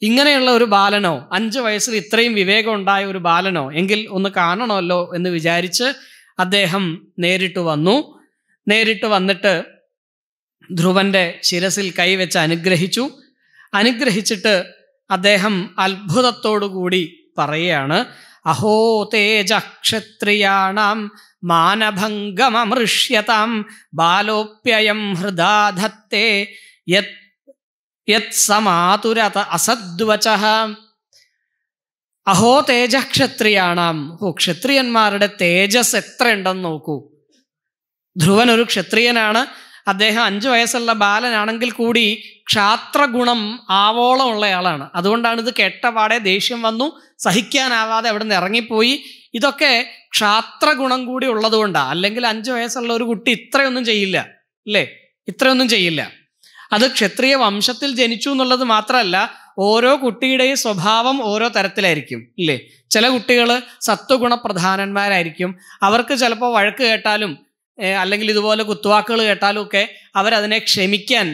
ഇങ്ങനെയുള്ള ഒരു ബാലനോ അഞ്ച് വയസ്സിൽ ഇത്രയും വിവേകം ഉണ്ടായ ഒരു ബാലനോ എങ്കിൽ ഒന്ന് കാണണമല്ലോ എന്ന് വിചാരിച്ച് അദ്ദേഹം നേരിട്ട് വന്നു നേരിട്ട് വന്നിട്ട് ധ്രുവന്റെ ശിരസിൽ കൈവച്ച് അനുഗ്രഹിച്ചു അനുഗ്രഹിച്ചിട്ട് അദ്ദേഹം അത്ഭുതത്തോടുകൂടി പറയുകയാണ് അഹോ തേജക്ഷത്രിയാണാം മാനഭംഗമമൃഷ്യതാം ബാലോപ്യയം ഹൃദാധത്തെ യത് യത് സമാതുര അസദ്വച അഹോ തേജക്ഷത്രിയാണാം ഓ ക്ഷത്രിയന്മാരുടെ തേജസ് എത്ര ഉണ്ടെന്ന് നോക്കൂ ധ്രുവൻ ഒരു ക്ഷത്രിയനാണ് അദ്ദേഹം അഞ്ചു വയസ്സുള്ള ബാലനാണെങ്കിൽ കൂടി ക്ഷാത്രഗുണം ആവോളം ഉള്ളയാളാണ് അതുകൊണ്ടാണ് ഇത് കേട്ടപാടെ ദേഷ്യം വന്നു സഹിക്കാനാവാതെ അവിടെ നിന്ന് ഇറങ്ങിപ്പോയി ഇതൊക്കെ ക്ഷാത്രഗുണം കൂടി ഉള്ളതുകൊണ്ടാണ് അല്ലെങ്കിൽ അഞ്ചു വയസ്സുള്ള ഒരു കുട്ടി ഇത്രയൊന്നും ചെയ്യില്ല അല്ലേ ഇത്രയൊന്നും ചെയ്യില്ല അത് ക്ഷത്രിയ വംശത്തിൽ ജനിച്ചു എന്നുള്ളത് മാത്രമല്ല ഓരോ കുട്ടിയുടെയും സ്വഭാവം ഓരോ തരത്തിലായിരിക്കും ഇല്ലേ ചില കുട്ടികൾ സത്വഗുണപ്രധാനന്മാരായിരിക്കും അവർക്ക് ചിലപ്പോൾ വഴക്ക് കേട്ടാലും അല്ലെങ്കിൽ ഇതുപോലെ കുത്തുവാക്കുകൾ കേട്ടാലും ഒക്കെ അവരതിനെ ക്ഷമിക്കാൻ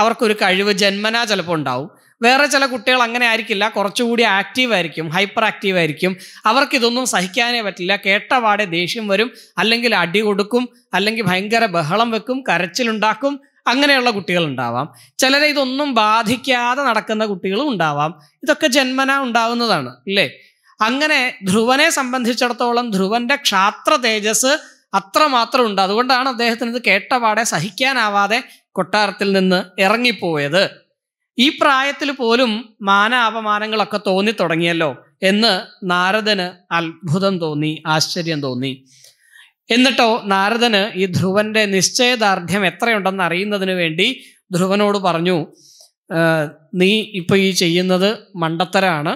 അവർക്കൊരു കഴിവ് ജന്മനാ ചിലപ്പോൾ ഉണ്ടാവും വേറെ ചില കുട്ടികൾ അങ്ങനെ ആയിരിക്കില്ല കുറച്ചുകൂടി ആക്റ്റീവ് ആയിരിക്കും ഹൈപ്പർ ആക്റ്റീവ് ആയിരിക്കും അവർക്ക് ഇതൊന്നും സഹിക്കാനേ പറ്റില്ല കേട്ടപാടെ ദേഷ്യം വരും അല്ലെങ്കിൽ അടി കൊടുക്കും അല്ലെങ്കിൽ ഭയങ്കര ബഹളം വെക്കും കരച്ചിലുണ്ടാക്കും അങ്ങനെയുള്ള കുട്ടികൾ ഉണ്ടാവാം ചിലരെ ഇതൊന്നും ബാധിക്കാതെ നടക്കുന്ന കുട്ടികളും ഉണ്ടാവാം ഇതൊക്കെ ജന്മന ഉണ്ടാവുന്നതാണ് അല്ലേ അങ്ങനെ ധ്രുവനെ സംബന്ധിച്ചിടത്തോളം ധ്രുവന്റെ ക്ഷാത്ര തേജസ് അത്രമാത്രം ഉണ്ട് അതുകൊണ്ടാണ് അദ്ദേഹത്തിന് ഇത് കേട്ടപാടെ സഹിക്കാനാവാതെ കൊട്ടാരത്തിൽ നിന്ന് ഇറങ്ങിപ്പോയത് ഈ പ്രായത്തിൽ പോലും മാന അപമാനങ്ങളൊക്കെ തോന്നി തുടങ്ങിയല്ലോ എന്ന് നാരദന് അത്ഭുതം തോന്നി ആശ്ചര്യം തോന്നി എന്നിട്ടോ നാരദന് ഈ ധ്രുവന്റെ നിശ്ചയദാർഢ്യം എത്രയുണ്ടെന്ന് അറിയുന്നതിന് വേണ്ടി ധ്രുവനോട് പറഞ്ഞു നീ ഇപ്പൊ ഈ ചെയ്യുന്നത് മണ്ടത്തരാണ്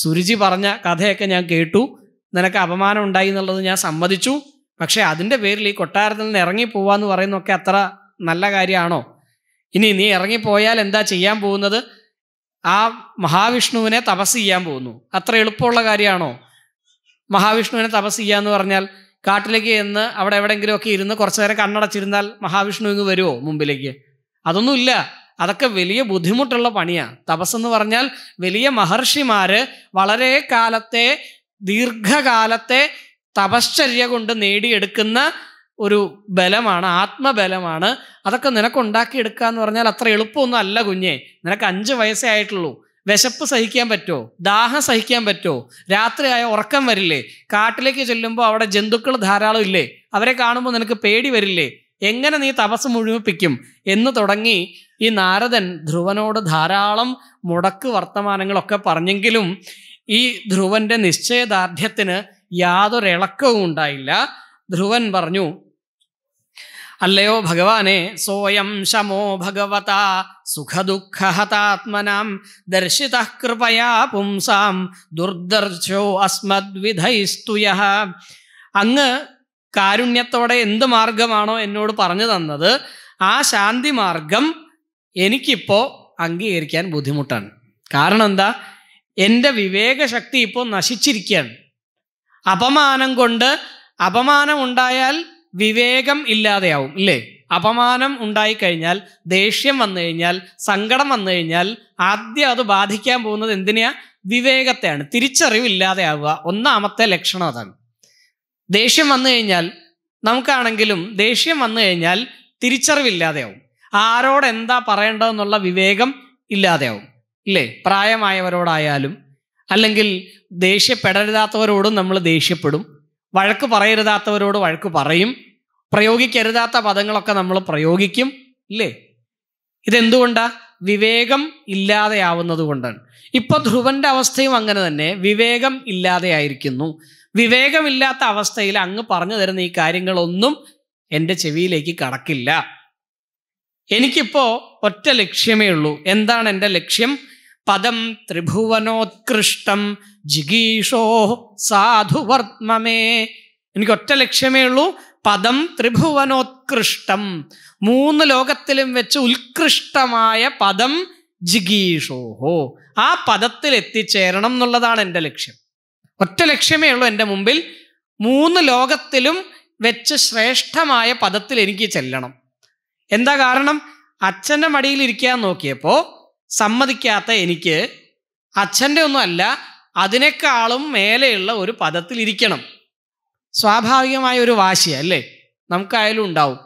സുരുചി പറഞ്ഞ കഥയൊക്കെ ഞാൻ കേട്ടു നിനക്ക് അപമാനം ഉണ്ടായി എന്നുള്ളത് ഞാൻ സമ്മതിച്ചു പക്ഷേ അതിൻ്റെ പേരിൽ ഈ കൊട്ടാരത്തിൽ നിന്ന് ഇറങ്ങിപ്പോവാന്ന് പറയുന്നൊക്കെ അത്ര നല്ല കാര്യമാണോ ഇനി നീ ഇറങ്ങിപ്പോയാൽ എന്താ ചെയ്യാൻ പോകുന്നത് ആ മഹാവിഷ്ണുവിനെ തപസ് ചെയ്യാൻ പോകുന്നു അത്ര എളുപ്പമുള്ള കാര്യമാണോ മഹാവിഷ്ണുവിനെ തപസ് ചെയ്യാന്ന് പറഞ്ഞാൽ കാട്ടിലേക്ക് ചെന്ന് അവിടെ എവിടെയെങ്കിലുമൊക്കെ ഇരുന്ന് കുറച്ചു നേരം കണ്ണടച്ചിരുന്നാൽ മഹാവിഷ്ണു ഇങ്ങ് വരുമോ മുമ്പിലേക്ക് അതൊന്നുമില്ല അതൊക്കെ വലിയ ബുദ്ധിമുട്ടുള്ള പണിയാണ് തപസ്സെന്ന് പറഞ്ഞാൽ വലിയ മഹർഷിമാര് വളരെ കാലത്തെ ദീർഘകാലത്തെ തപശ്ചര്യ കൊണ്ട് നേടിയെടുക്കുന്ന ഒരു ബലമാണ് ആത്മബലമാണ് അതൊക്കെ നിനക്കുണ്ടാക്കിയെടുക്കുക എന്ന് പറഞ്ഞാൽ അത്ര എളുപ്പമൊന്നും അല്ല കുഞ്ഞേ നിനക്ക് അഞ്ച് വയസ്സേ ആയിട്ടുള്ളൂ വിശപ്പ് സഹിക്കാൻ പറ്റുമോ ദാഹം സഹിക്കാൻ പറ്റുമോ രാത്രിയായ ഉറക്കം വരില്ലേ കാട്ടിലേക്ക് ചെല്ലുമ്പോൾ അവിടെ ജന്തുക്കൾ ധാരാളം ഇല്ലേ അവരെ കാണുമ്പോൾ നിനക്ക് പേടി വരില്ലേ എങ്ങനെ നീ തപസ് മുഴുമിപ്പിക്കും എന്ന് തുടങ്ങി ഈ നാരദൻ ധ്രുവനോട് ധാരാളം മുടക്ക് വർത്തമാനങ്ങളൊക്കെ പറഞ്ഞെങ്കിലും ഈ ധ്രുവന്റെ നിശ്ചയദാർഢ്യത്തിന് യാതൊരിളക്കവും ഉണ്ടായില്ല ധ്രുവൻ പറഞ്ഞു അല്ലയോ ഭഗവാനെ സോയം ശമോ ഭഗവത സുഖദുഃഖഹതാത്മനാം ദർശിത കൃപയാ പുംസാം ദുർദർശോ അസ്മദ്വിധൈസ്തുയ അങ്ങ് കാരുണ്യത്തോടെ എന്ത് മാർഗമാണോ എന്നോട് പറഞ്ഞു തന്നത് ആ ശാന്തി മാർഗം എനിക്കിപ്പോൾ അംഗീകരിക്കാൻ ബുദ്ധിമുട്ടാണ് കാരണം എന്താ എൻ്റെ വിവേകശക്തി ഇപ്പോൾ നശിച്ചിരിക്കുകയാണ് അപമാനം കൊണ്ട് അപമാനം ഉണ്ടായാൽ വിവേകം ഇല്ലാതെയാവും ഇല്ലേ അപമാനം ഉണ്ടായിക്കഴിഞ്ഞാൽ ദേഷ്യം വന്നു കഴിഞ്ഞാൽ സങ്കടം വന്നു കഴിഞ്ഞാൽ ആദ്യം അത് ബാധിക്കാൻ പോകുന്നത് എന്തിനാ വിവേകത്തെയാണ് തിരിച്ചറിവില്ലാതെയാവുക ഒന്നാമത്തെ ലക്ഷണം അതാണ് ദേഷ്യം വന്നു കഴിഞ്ഞാൽ നമുക്കാണെങ്കിലും ദേഷ്യം വന്നു കഴിഞ്ഞാൽ തിരിച്ചറിവില്ലാതെയാവും ആരോട് എന്താ പറയേണ്ടതെന്നുള്ള വിവേകം ഇല്ലാതെയാവും ഇല്ലേ പ്രായമായവരോടായാലും അല്ലെങ്കിൽ ദേഷ്യപ്പെടരുതാത്തവരോടും നമ്മൾ ദേഷ്യപ്പെടും വഴക്ക് പറയരുതാത്തവരോട് വഴക്ക് പറയും പ്രയോഗിക്കരുതാത്ത പദങ്ങളൊക്കെ നമ്മൾ പ്രയോഗിക്കും ഇല്ലേ ഇതെന്തുകൊണ്ടാ വിവേകം ഇല്ലാതെയാവുന്നത് കൊണ്ടാണ് ഇപ്പൊ ധ്രുവന്റെ അവസ്ഥയും അങ്ങനെ തന്നെ വിവേകം ഇല്ലാതെയായിരിക്കുന്നു വിവേകമില്ലാത്ത അവസ്ഥയിൽ അങ്ങ് പറഞ്ഞു തരുന്ന ഈ കാര്യങ്ങളൊന്നും എൻ്റെ ചെവിയിലേക്ക് കടക്കില്ല എനിക്കിപ്പോൾ ഒറ്റ ലക്ഷ്യമേ ഉള്ളൂ എന്താണ് എൻ്റെ ലക്ഷ്യം പദം ത്രിഭുവനോത്കൃഷ്ടം ജിഗീഷോ സാധുവർമ്മമേ എനിക്കൊറ്റ ലക്ഷ്യമേ ഉള്ളൂ പദം ത്രിഭുവനോത്കൃഷ്ടം മൂന്ന് ലോകത്തിലും വെച്ച് ഉത്കൃഷ്ടമായ പദം ജിഗീഷോഹോ ആ പദത്തിൽ എത്തിച്ചേരണം എന്നുള്ളതാണ് എൻ്റെ ലക്ഷ്യം ഒറ്റ ലക്ഷ്യമേ ഉള്ളൂ എൻ്റെ മുമ്പിൽ മൂന്ന് ലോകത്തിലും വെച്ച് ശ്രേഷ്ഠമായ പദത്തിൽ എനിക്ക് ചെല്ലണം എന്താ കാരണം അച്ഛൻ്റെ മടിയിൽ ഇരിക്കാൻ നോക്കിയപ്പോൾ സമ്മതിക്കാത്ത എനിക്ക് അച്ഛൻ്റെ ഒന്നും അല്ല അതിനേക്കാളും മേലെയുള്ള ഒരു പദത്തിലിരിക്കണം സ്വാഭാവികമായ ഒരു വാശിയ അല്ലേ നമുക്കായാലും ഉണ്ടാവും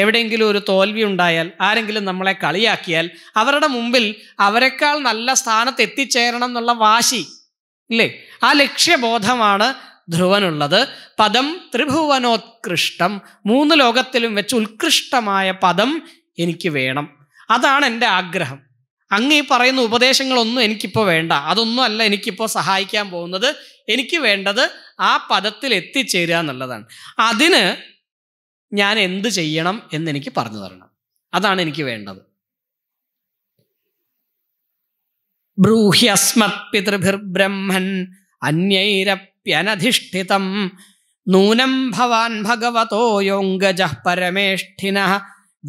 എവിടെയെങ്കിലും ഒരു തോൽവി ഉണ്ടായാൽ ആരെങ്കിലും നമ്മളെ കളിയാക്കിയാൽ അവരുടെ മുമ്പിൽ അവരെക്കാൾ നല്ല സ്ഥാനത്ത് എത്തിച്ചേരണം എന്നുള്ള വാശി ഇല്ലേ ആ ലക്ഷ്യബോധമാണ് ധ്രുവനുള്ളത് പദം ത്രിഭുവനോത്കൃഷ്ടം മൂന്ന് ലോകത്തിലും വെച്ച് ഉത്കൃഷ്ടമായ പദം എനിക്ക് വേണം അതാണ് എൻ്റെ ആഗ്രഹം അങ്ങ് ഈ പറയുന്ന ഉപദേശങ്ങളൊന്നും എനിക്കിപ്പോൾ വേണ്ട അതൊന്നും അല്ല എനിക്കിപ്പോൾ സഹായിക്കാൻ പോകുന്നത് എനിക്ക് വേണ്ടത് ആ പദത്തിൽ എത്തിച്ചേരുക എന്നുള്ളതാണ് അതിന് ഞാൻ എന്ത് ചെയ്യണം എന്നെനിക്ക് പറഞ്ഞു തരണം അതാണ് എനിക്ക് വേണ്ടത് ബ്രൂഹ്യസ്മത് പിതൃഭിർബ്രഹ്മൻ അന്യൈരപ്യനധിഷ്ഠിതം നൂനം ഭവാൻ ഭഗവതോ യോങ്കജ പരമേഷ്ഠിന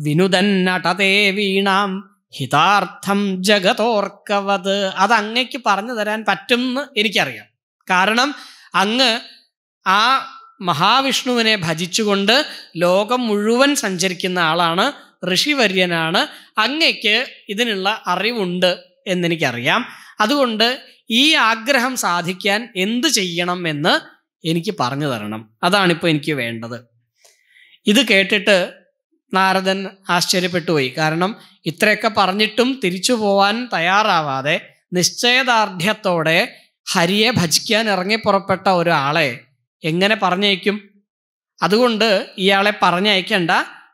വിനുദന്നടതേ വീണാം ഹിതാർത്ഥം ജഗതോർക്കവത് അത് അങ്ങയ്ക്ക് പറഞ്ഞു തരാൻ പറ്റും എന്ന് എനിക്കറിയാം കാരണം അങ്ങ് ആ മഹാവിഷ്ണുവിനെ ഭജിച്ചുകൊണ്ട് ലോകം മുഴുവൻ സഞ്ചരിക്കുന്ന ആളാണ് ഋഷിവര്യനാണ് അങ്ങയ്ക്ക് ഇതിനുള്ള അറിവുണ്ട് എന്നെനിക്കറിയാം അതുകൊണ്ട് ഈ ആഗ്രഹം സാധിക്കാൻ എന്ത് ചെയ്യണം എന്ന് എനിക്ക് പറഞ്ഞു തരണം അതാണിപ്പോൾ എനിക്ക് വേണ്ടത് ഇത് കേട്ടിട്ട് നാരദൻ ആശ്ചര്യപ്പെട്ടുപോയി കാരണം ഇത്രയൊക്കെ പറഞ്ഞിട്ടും തിരിച്ചു പോവാൻ തയ്യാറാവാതെ നിശ്ചയദാർഢ്യത്തോടെ ഹരിയെ ഭജിക്കാൻ ഇറങ്ങി പുറപ്പെട്ട ഒരാളെ എങ്ങനെ പറഞ്ഞയക്കും അതുകൊണ്ട് ഇയാളെ പറഞ്ഞയക്കേണ്ട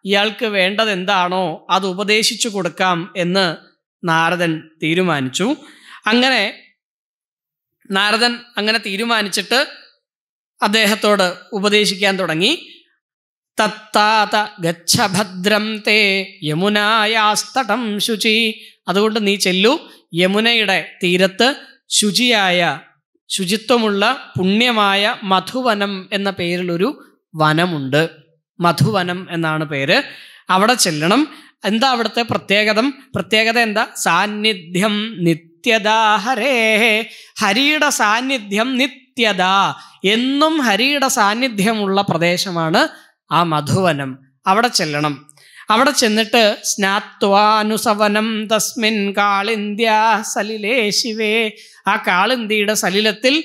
ഇയാൾക്ക് വേണ്ടത് എന്താണോ അത് ഉപദേശിച്ചു കൊടുക്കാം എന്ന് നാരദൻ തീരുമാനിച്ചു അങ്ങനെ നാരദൻ അങ്ങനെ തീരുമാനിച്ചിട്ട് അദ്ദേഹത്തോട് ഉപദേശിക്കാൻ തുടങ്ങി തത്താത ഗച്ഛഭദ്രം തേ യമുനായാസ്തടം ശുചി അതുകൊണ്ട് നീ ചെല്ലു യമുനയുടെ തീരത്ത് ശുചിയായ ശുചിത്വമുള്ള പുണ്യമായ മധുവനം എന്ന പേരിലൊരു വനമുണ്ട് മധുവനം എന്നാണ് പേര് അവിടെ ചെല്ലണം എന്താ അവിടുത്തെ പ്രത്യേകത പ്രത്യേകത എന്താ സാന്നിധ്യം നിത്യദാഹരേ ഹരേ ഹരിയുടെ സാന്നിധ്യം നിത്യദാ എന്നും ഹരിയുടെ സാന്നിധ്യമുള്ള പ്രദേശമാണ് ആ മധുവനം അവിടെ ചെല്ലണം അവിടെ ചെന്നിട്ട് സ്നാത്വാനുസവനം തസ്മിൻ കാളിന്ത്യ സലിലേ ശിവേ ആ കാളിന്തിയുടെ സലിലത്തിൽ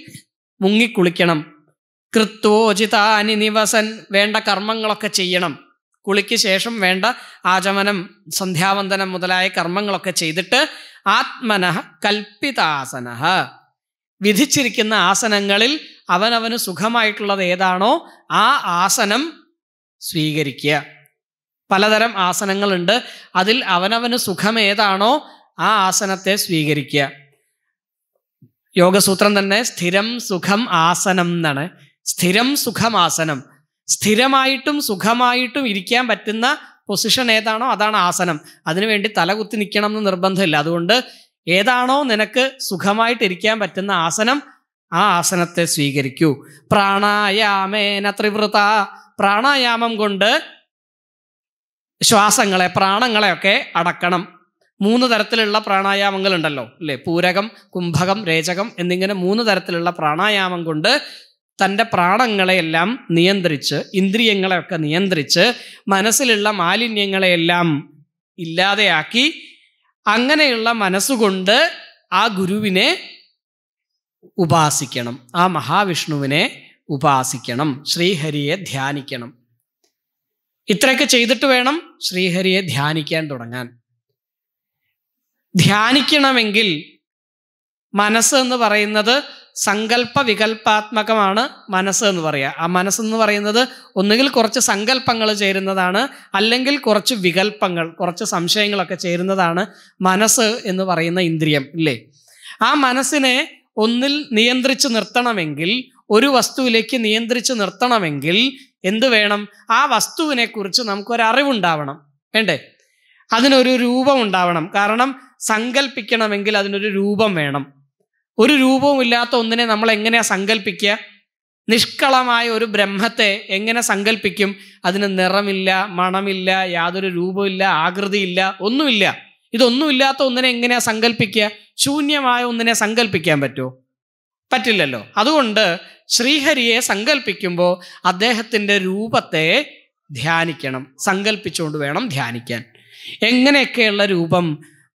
മുങ്ങിക്കുളിക്കണം കൃത്വോചിതാനി നിവസൻ വേണ്ട കർമ്മങ്ങളൊക്കെ ചെയ്യണം കുളിക്ക് ശേഷം വേണ്ട ആചമനം സന്ധ്യാവന്ദനം മുതലായ കർമ്മങ്ങളൊക്കെ ചെയ്തിട്ട് ആത്മന കൽപ്പിതാസന വിധിച്ചിരിക്കുന്ന ആസനങ്ങളിൽ അവനവന് സുഖമായിട്ടുള്ളത് ഏതാണോ ആ ആസനം സ്വീകരിക്കുക പലതരം ആസനങ്ങളുണ്ട് അതിൽ അവനവന് സുഖം ഏതാണോ ആ ആസനത്തെ സ്വീകരിക്കുക യോഗസൂത്രം തന്നെ സ്ഥിരം സുഖം ആസനം എന്നാണ് സ്ഥിരം സുഖമാസനം സ്ഥിരമായിട്ടും സുഖമായിട്ടും ഇരിക്കാൻ പറ്റുന്ന പൊസിഷൻ ഏതാണോ അതാണ് ആസനം അതിനുവേണ്ടി തലകുത്തി നിൽക്കണം എന്ന് നിർബന്ധമില്ല അതുകൊണ്ട് ഏതാണോ നിനക്ക് സുഖമായിട്ട് ഇരിക്കാൻ പറ്റുന്ന ആസനം ആ ആസനത്തെ സ്വീകരിക്കൂ പ്രാണായാമേന ത്രിവൃത പ്രാണായാമം കൊണ്ട് ശ്വാസങ്ങളെ പ്രാണങ്ങളെയൊക്കെ അടക്കണം മൂന്ന് തരത്തിലുള്ള പ്രാണായാമങ്ങൾ ഉണ്ടല്ലോ അല്ലേ പൂരകം കുംഭകം രേചകം എന്നിങ്ങനെ മൂന്ന് തരത്തിലുള്ള പ്രാണായാമം കൊണ്ട് തൻ്റെ പ്രാണങ്ങളെയെല്ലാം നിയന്ത്രിച്ച് ഇന്ദ്രിയങ്ങളെയൊക്കെ നിയന്ത്രിച്ച് മനസ്സിലുള്ള മാലിന്യങ്ങളെയെല്ലാം ഇല്ലാതെയാക്കി അങ്ങനെയുള്ള മനസ്സുകൊണ്ട് ആ ഗുരുവിനെ ഉപാസിക്കണം ആ മഹാവിഷ്ണുവിനെ ഉപാസിക്കണം ശ്രീഹരിയെ ധ്യാനിക്കണം ഇത്രയൊക്കെ ചെയ്തിട്ട് വേണം ശ്രീഹരിയെ ധ്യാനിക്കാൻ തുടങ്ങാൻ ധ്യാനിക്കണമെങ്കിൽ മനസ്സ് എന്ന് പറയുന്നത് സങ്കല്പ വികല്പാത്മകമാണ് മനസ്സ് എന്ന് പറയുക ആ മനസ്സെന്ന് പറയുന്നത് ഒന്നുകിൽ കുറച്ച് സങ്കല്പങ്ങൾ ചേരുന്നതാണ് അല്ലെങ്കിൽ കുറച്ച് വികല്പങ്ങൾ കുറച്ച് സംശയങ്ങളൊക്കെ ചേരുന്നതാണ് മനസ്സ് എന്ന് പറയുന്ന ഇന്ദ്രിയം ഇല്ലേ ആ മനസ്സിനെ ഒന്നിൽ നിയന്ത്രിച്ച് നിർത്തണമെങ്കിൽ ഒരു വസ്തുവിലേക്ക് നിയന്ത്രിച്ച് നിർത്തണമെങ്കിൽ എന്ത് വേണം ആ വസ്തുവിനെക്കുറിച്ച് നമുക്കൊരറിവുണ്ടാവണം വേണ്ടേ അതിനൊരു രൂപം ഉണ്ടാവണം കാരണം സങ്കല്പിക്കണമെങ്കിൽ അതിനൊരു രൂപം വേണം ഒരു രൂപവും ഇല്ലാത്ത ഒന്നിനെ നമ്മൾ എങ്ങനെയാ സങ്കല്പിക്കുക നിഷ്കളമായ ഒരു ബ്രഹ്മത്തെ എങ്ങനെ സങ്കല്പിക്കും അതിന് നിറമില്ല മണമില്ല യാതൊരു രൂപമില്ല ആകൃതിയില്ല ഒന്നുമില്ല ഇതൊന്നുമില്ലാത്ത ഒന്നിനെ എങ്ങനെയാ സങ്കല്പിക്കുക ശൂന്യമായ ഒന്നിനെ സങ്കല്പിക്കാൻ പറ്റുമോ പറ്റില്ലല്ലോ അതുകൊണ്ട് ശ്രീഹരിയെ സങ്കല്പിക്കുമ്പോൾ അദ്ദേഹത്തിൻ്റെ രൂപത്തെ ധ്യാനിക്കണം സങ്കല്പിച്ചുകൊണ്ട് വേണം ധ്യാനിക്കാൻ എങ്ങനെയൊക്കെയുള്ള രൂപം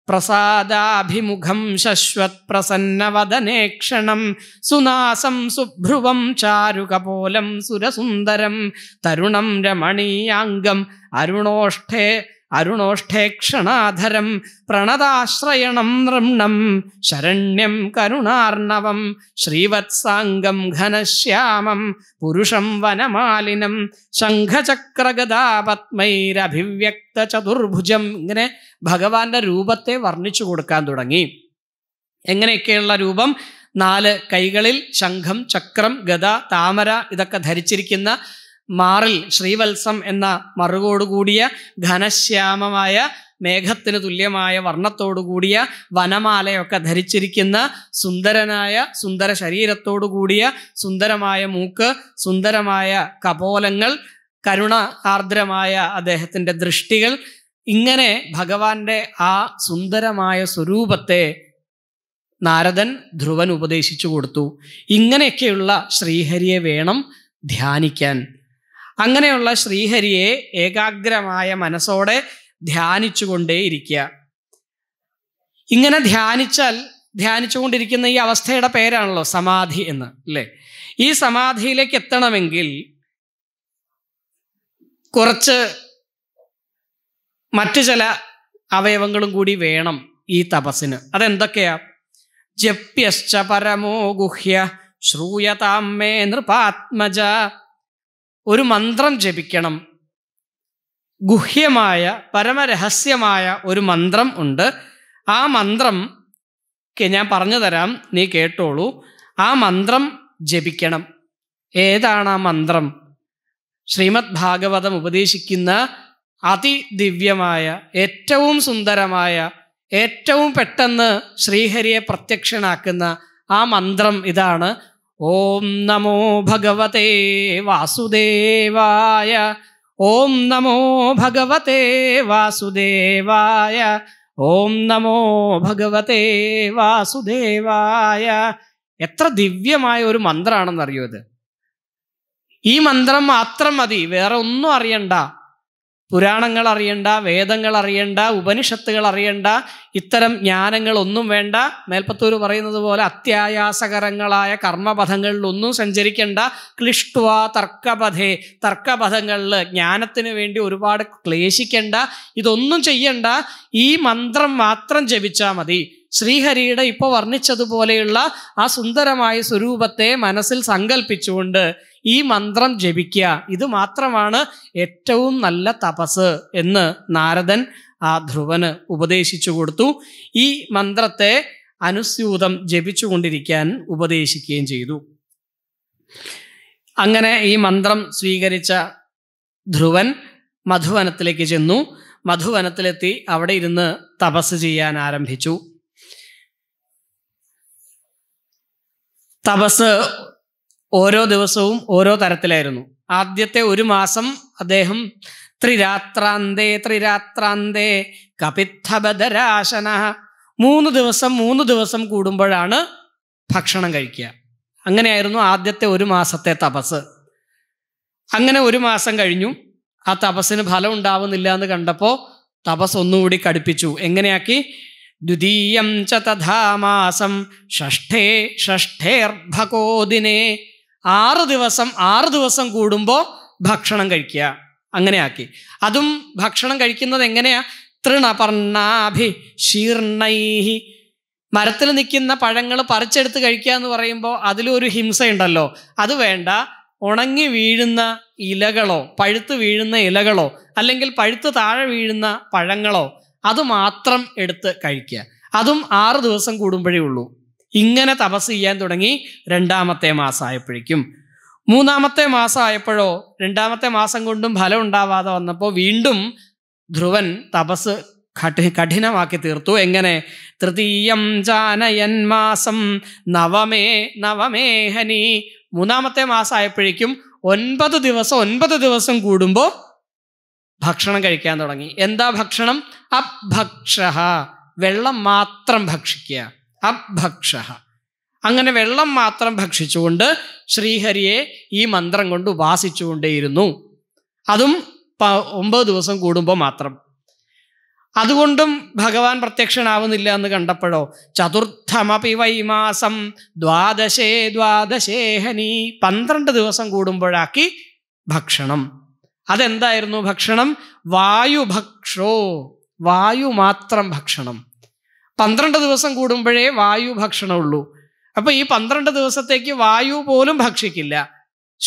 പ്രസാദാഭിമുഖം ശശ്വത് പ്രസന്നവദനേക്ഷണം സുനാസം സുഭ്രുവം ചാരുകപോലം സുരസുന്ദരം തരുണം രമണീയാംഗം അരുണോഷ്ഠേ അരുണോഷ്ടേക്ഷണാധരം പ്രണതാശ്രയണം നൃണം ശരണ്യം കരുണാർണവം ശ്രീവത്സാംഗം ഘനശ്യാമം പുരുഷം വനമാലിനം ശംഖചക്രഗതാപത്മൈരഭിവ്യക്ത ചതുർഭുജം ഇങ്ങനെ ഭഗവാന്റെ രൂപത്തെ വർണ്ണിച്ചു കൊടുക്കാൻ തുടങ്ങി എങ്ങനെയൊക്കെയുള്ള രൂപം നാല് കൈകളിൽ ശംഖം ചക്രം ഗത താമര ഇതൊക്കെ ധരിച്ചിരിക്കുന്ന മാറിൽ ശ്രീവത്സം എന്ന മറുകോടുകൂടിയ ഘനശ്യാമമായ മേഘത്തിന് തുല്യമായ വർണ്ണത്തോടുകൂടിയ വനമാലയൊക്കെ ധരിച്ചിരിക്കുന്ന സുന്ദരനായ സുന്ദര ശരീരത്തോടുകൂടിയ സുന്ദരമായ മൂക്ക് സുന്ദരമായ കപോലങ്ങൾ കരുണ ആർദ്രമായ അദ്ദേഹത്തിൻ്റെ ദൃഷ്ടികൾ ഇങ്ങനെ ഭഗവാന്റെ ആ സുന്ദരമായ സ്വരൂപത്തെ നാരദൻ ധ്രുവൻ ഉപദേശിച്ചു കൊടുത്തു ഇങ്ങനെയൊക്കെയുള്ള ശ്രീഹരിയെ വേണം ധ്യാനിക്കാൻ അങ്ങനെയുള്ള ശ്രീഹരിയെ ഏകാഗ്രമായ മനസ്സോടെ ധ്യാനിച്ചുകൊണ്ടേയിരിക്കുക ഇങ്ങനെ ധ്യാനിച്ചാൽ ധ്യാനിച്ചുകൊണ്ടിരിക്കുന്ന ഈ അവസ്ഥയുടെ പേരാണല്ലോ സമാധി എന്ന് അല്ലേ ഈ സമാധിയിലേക്ക് എത്തണമെങ്കിൽ കുറച്ച് മറ്റു ചില അവയവങ്ങളും കൂടി വേണം ഈ തപസ്സിന് അതെന്തൊക്കെയാ ജപ്യശ്ച പരമോ ഗുഹ്യ ശ്രൂയതാമേ നൃപാത്മജ ഒരു മന്ത്രം ജപിക്കണം ഗുഹ്യമായ പരമരഹസ്യമായ ഒരു മന്ത്രം ഉണ്ട് ആ മന്ത്രം ഞാൻ പറഞ്ഞു തരാം നീ കേട്ടോളൂ ആ മന്ത്രം ജപിക്കണം ഏതാണ് ആ മന്ത്രം ശ്രീമദ് ഭാഗവതം ഉപദേശിക്കുന്ന അതിദിവ്യമായ ഏറ്റവും സുന്ദരമായ ഏറ്റവും പെട്ടെന്ന് ശ്രീഹരിയെ പ്രത്യക്ഷനാക്കുന്ന ആ മന്ത്രം ഇതാണ് ഓം നമോ ഭഗവതേ വാസുദേവായ ഓം നമോ ഭഗവതേ വാസുദേവായ ഓം നമോ ഭഗവതേ വാസുദേവായ എത്ര ദിവ്യമായ ഒരു മന്ത്രമാണെന്നറിയോ ഇത് ഈ മന്ത്രം മാത്രം മതി വേറെ ഒന്നും അറിയണ്ട പുരാണങ്ങൾ അറിയണ്ട വേദങ്ങൾ അറിയണ്ട ഉപനിഷത്തുകൾ അറിയണ്ട ഇത്തരം ജ്ഞാനങ്ങളൊന്നും വേണ്ട മേൽപ്പത്തൂർ പറയുന്നത് പോലെ അത്യായാസകരങ്ങളായ കർമ്മപഥങ്ങളിലൊന്നും സഞ്ചരിക്കേണ്ട ക്ലിഷ്ട്വ തർക്കപഥേ തർക്കപഥങ്ങളിൽ ജ്ഞാനത്തിന് വേണ്ടി ഒരുപാട് ക്ലേശിക്കേണ്ട ഇതൊന്നും ചെയ്യണ്ട ഈ മന്ത്രം മാത്രം ജപിച്ചാൽ മതി ശ്രീഹരിയുടെ ഇപ്പോൾ വർണ്ണിച്ചതുപോലെയുള്ള ആ സുന്ദരമായ സ്വരൂപത്തെ മനസ്സിൽ സങ്കല്പിച്ചുകൊണ്ട് ഈ മന്ത്രം ജപിക്കുക ഇത് മാത്രമാണ് ഏറ്റവും നല്ല തപസ് എന്ന് നാരദൻ ആ ധ്രുവന് ഉപദേശിച്ചു കൊടുത്തു ഈ മന്ത്രത്തെ അനുസ്യൂതം ജപിച്ചുകൊണ്ടിരിക്കാൻ ഉപദേശിക്കുകയും ചെയ്തു അങ്ങനെ ഈ മന്ത്രം സ്വീകരിച്ച ധ്രുവൻ മധുവനത്തിലേക്ക് ചെന്നു മധുവനത്തിലെത്തി അവിടെ ഇരുന്ന് തപസ് ചെയ്യാൻ ആരംഭിച്ചു തപസ് ഓരോ ദിവസവും ഓരോ തരത്തിലായിരുന്നു ആദ്യത്തെ ഒരു മാസം അദ്ദേഹം ത്രിരാത്രാന്തേ ത്രിരാത്രാന്തേ കപിത്തബദരാശന മൂന്ന് ദിവസം മൂന്ന് ദിവസം കൂടുമ്പോഴാണ് ഭക്ഷണം കഴിക്കുക അങ്ങനെയായിരുന്നു ആദ്യത്തെ ഒരു മാസത്തെ തപസ് അങ്ങനെ ഒരു മാസം കഴിഞ്ഞു ആ തപസ്സിന് ഫലം ഉണ്ടാവുന്നില്ല എന്ന് കണ്ടപ്പോൾ തപസ് ഒന്നുകൂടി കടുപ്പിച്ചു എങ്ങനെയാക്കി ദ്വിതീയം ച ഷഷ്ഠേ ഷഷ്ഠേർഭകോദിനെ ആറ് ദിവസം ആറ് ദിവസം കൂടുമ്പോൾ ഭക്ഷണം കഴിക്കുക അങ്ങനെ ആക്കി അതും ഭക്ഷണം കഴിക്കുന്നത് എങ്ങനെയാ തൃണപർണാഭി ശീർണൈഹി മരത്തിൽ നിൽക്കുന്ന പഴങ്ങൾ പറിച്ചെടുത്ത് കഴിക്കുക എന്ന് പറയുമ്പോൾ അതിലൊരു ഹിംസയുണ്ടല്ലോ അത് വേണ്ട ഉണങ്ങി വീഴുന്ന ഇലകളോ പഴുത്ത് വീഴുന്ന ഇലകളോ അല്ലെങ്കിൽ പഴുത്ത് താഴെ വീഴുന്ന പഴങ്ങളോ അത് മാത്രം എടുത്ത് കഴിക്കുക അതും ആറ് ദിവസം കൂടുമ്പോഴേ ഉള്ളൂ ഇങ്ങനെ തപസ് ചെയ്യാൻ തുടങ്ങി രണ്ടാമത്തെ മാസമായപ്പോഴേക്കും മൂന്നാമത്തെ മാസമായപ്പോഴോ രണ്ടാമത്തെ മാസം കൊണ്ടും ഫലം ഉണ്ടാവാതെ വന്നപ്പോൾ വീണ്ടും ധ്രുവൻ തപസ് കഠിനമാക്കി തീർത്തു എങ്ങനെ തൃതീയം ജാനയൻ മാസം നവമേ നവമേഹനി മൂന്നാമത്തെ മാസമായപ്പോഴേക്കും ഒൻപത് ദിവസം ഒൻപത് ദിവസം കൂടുമ്പോൾ ഭക്ഷണം കഴിക്കാൻ തുടങ്ങി എന്താ ഭക്ഷണം അഭക്ഷ വെള്ളം മാത്രം ഭക്ഷിക്കുക അഭക്ഷ അങ്ങനെ വെള്ളം മാത്രം ഭക്ഷിച്ചുകൊണ്ട് ശ്രീഹരിയെ ഈ മന്ത്രം കൊണ്ട് ഉപാസിച്ചുകൊണ്ടേയിരുന്നു അതും ഒമ്പത് ദിവസം കൂടുമ്പോൾ മാത്രം അതുകൊണ്ടും ഭഗവാൻ പ്രത്യക്ഷനാവുന്നില്ല എന്ന് കണ്ടപ്പോഴോ ചതുർത്ഥമപി വൈമാസം ദ്വാദശേ ദ്വാദശേ ഹനി പന്ത്രണ്ട് ദിവസം കൂടുമ്പോഴാക്കി ഭക്ഷണം അതെന്തായിരുന്നു ഭക്ഷണം വായുഭക്ഷോ വായു മാത്രം ഭക്ഷണം പന്ത്രണ്ട് ദിവസം കൂടുമ്പോഴേ വായു ഭക്ഷണമുള്ളൂ അപ്പോൾ ഈ പന്ത്രണ്ട് ദിവസത്തേക്ക് വായു പോലും ഭക്ഷിക്കില്ല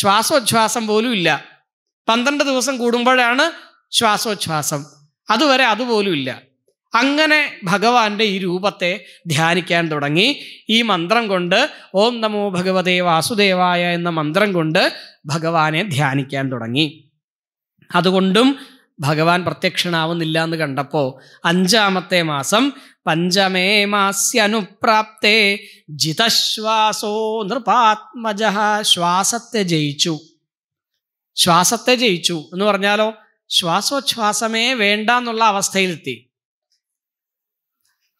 ശ്വാസോച്ഛ്വാസം പോലും ഇല്ല പന്ത്രണ്ട് ദിവസം കൂടുമ്പോഴാണ് ശ്വാസോച്ഛ്വാസം അതുവരെ അതുപോലും ഇല്ല അങ്ങനെ ഭഗവാന്റെ ഈ രൂപത്തെ ധ്യാനിക്കാൻ തുടങ്ങി ഈ മന്ത്രം കൊണ്ട് ഓം നമോ ഭഗവതേ വാസുദേവായ എന്ന മന്ത്രം കൊണ്ട് ഭഗവാനെ ധ്യാനിക്കാൻ തുടങ്ങി അതുകൊണ്ടും ഭഗവാൻ പ്രത്യക്ഷനാവുന്നില്ല എന്ന് കണ്ടപ്പോൾ അഞ്ചാമത്തെ മാസം പഞ്ചമേ മാസ്യനുപ്രാപ്തേ ജിതശ്വാസോ നൃപാത്മജ ശ്വാസത്തെ ജയിച്ചു ശ്വാസത്തെ ജയിച്ചു എന്ന് പറഞ്ഞാലോ ശ്വാസോച്ഛ്വാസമേ വേണ്ട എന്നുള്ള അവസ്ഥയിലെത്തി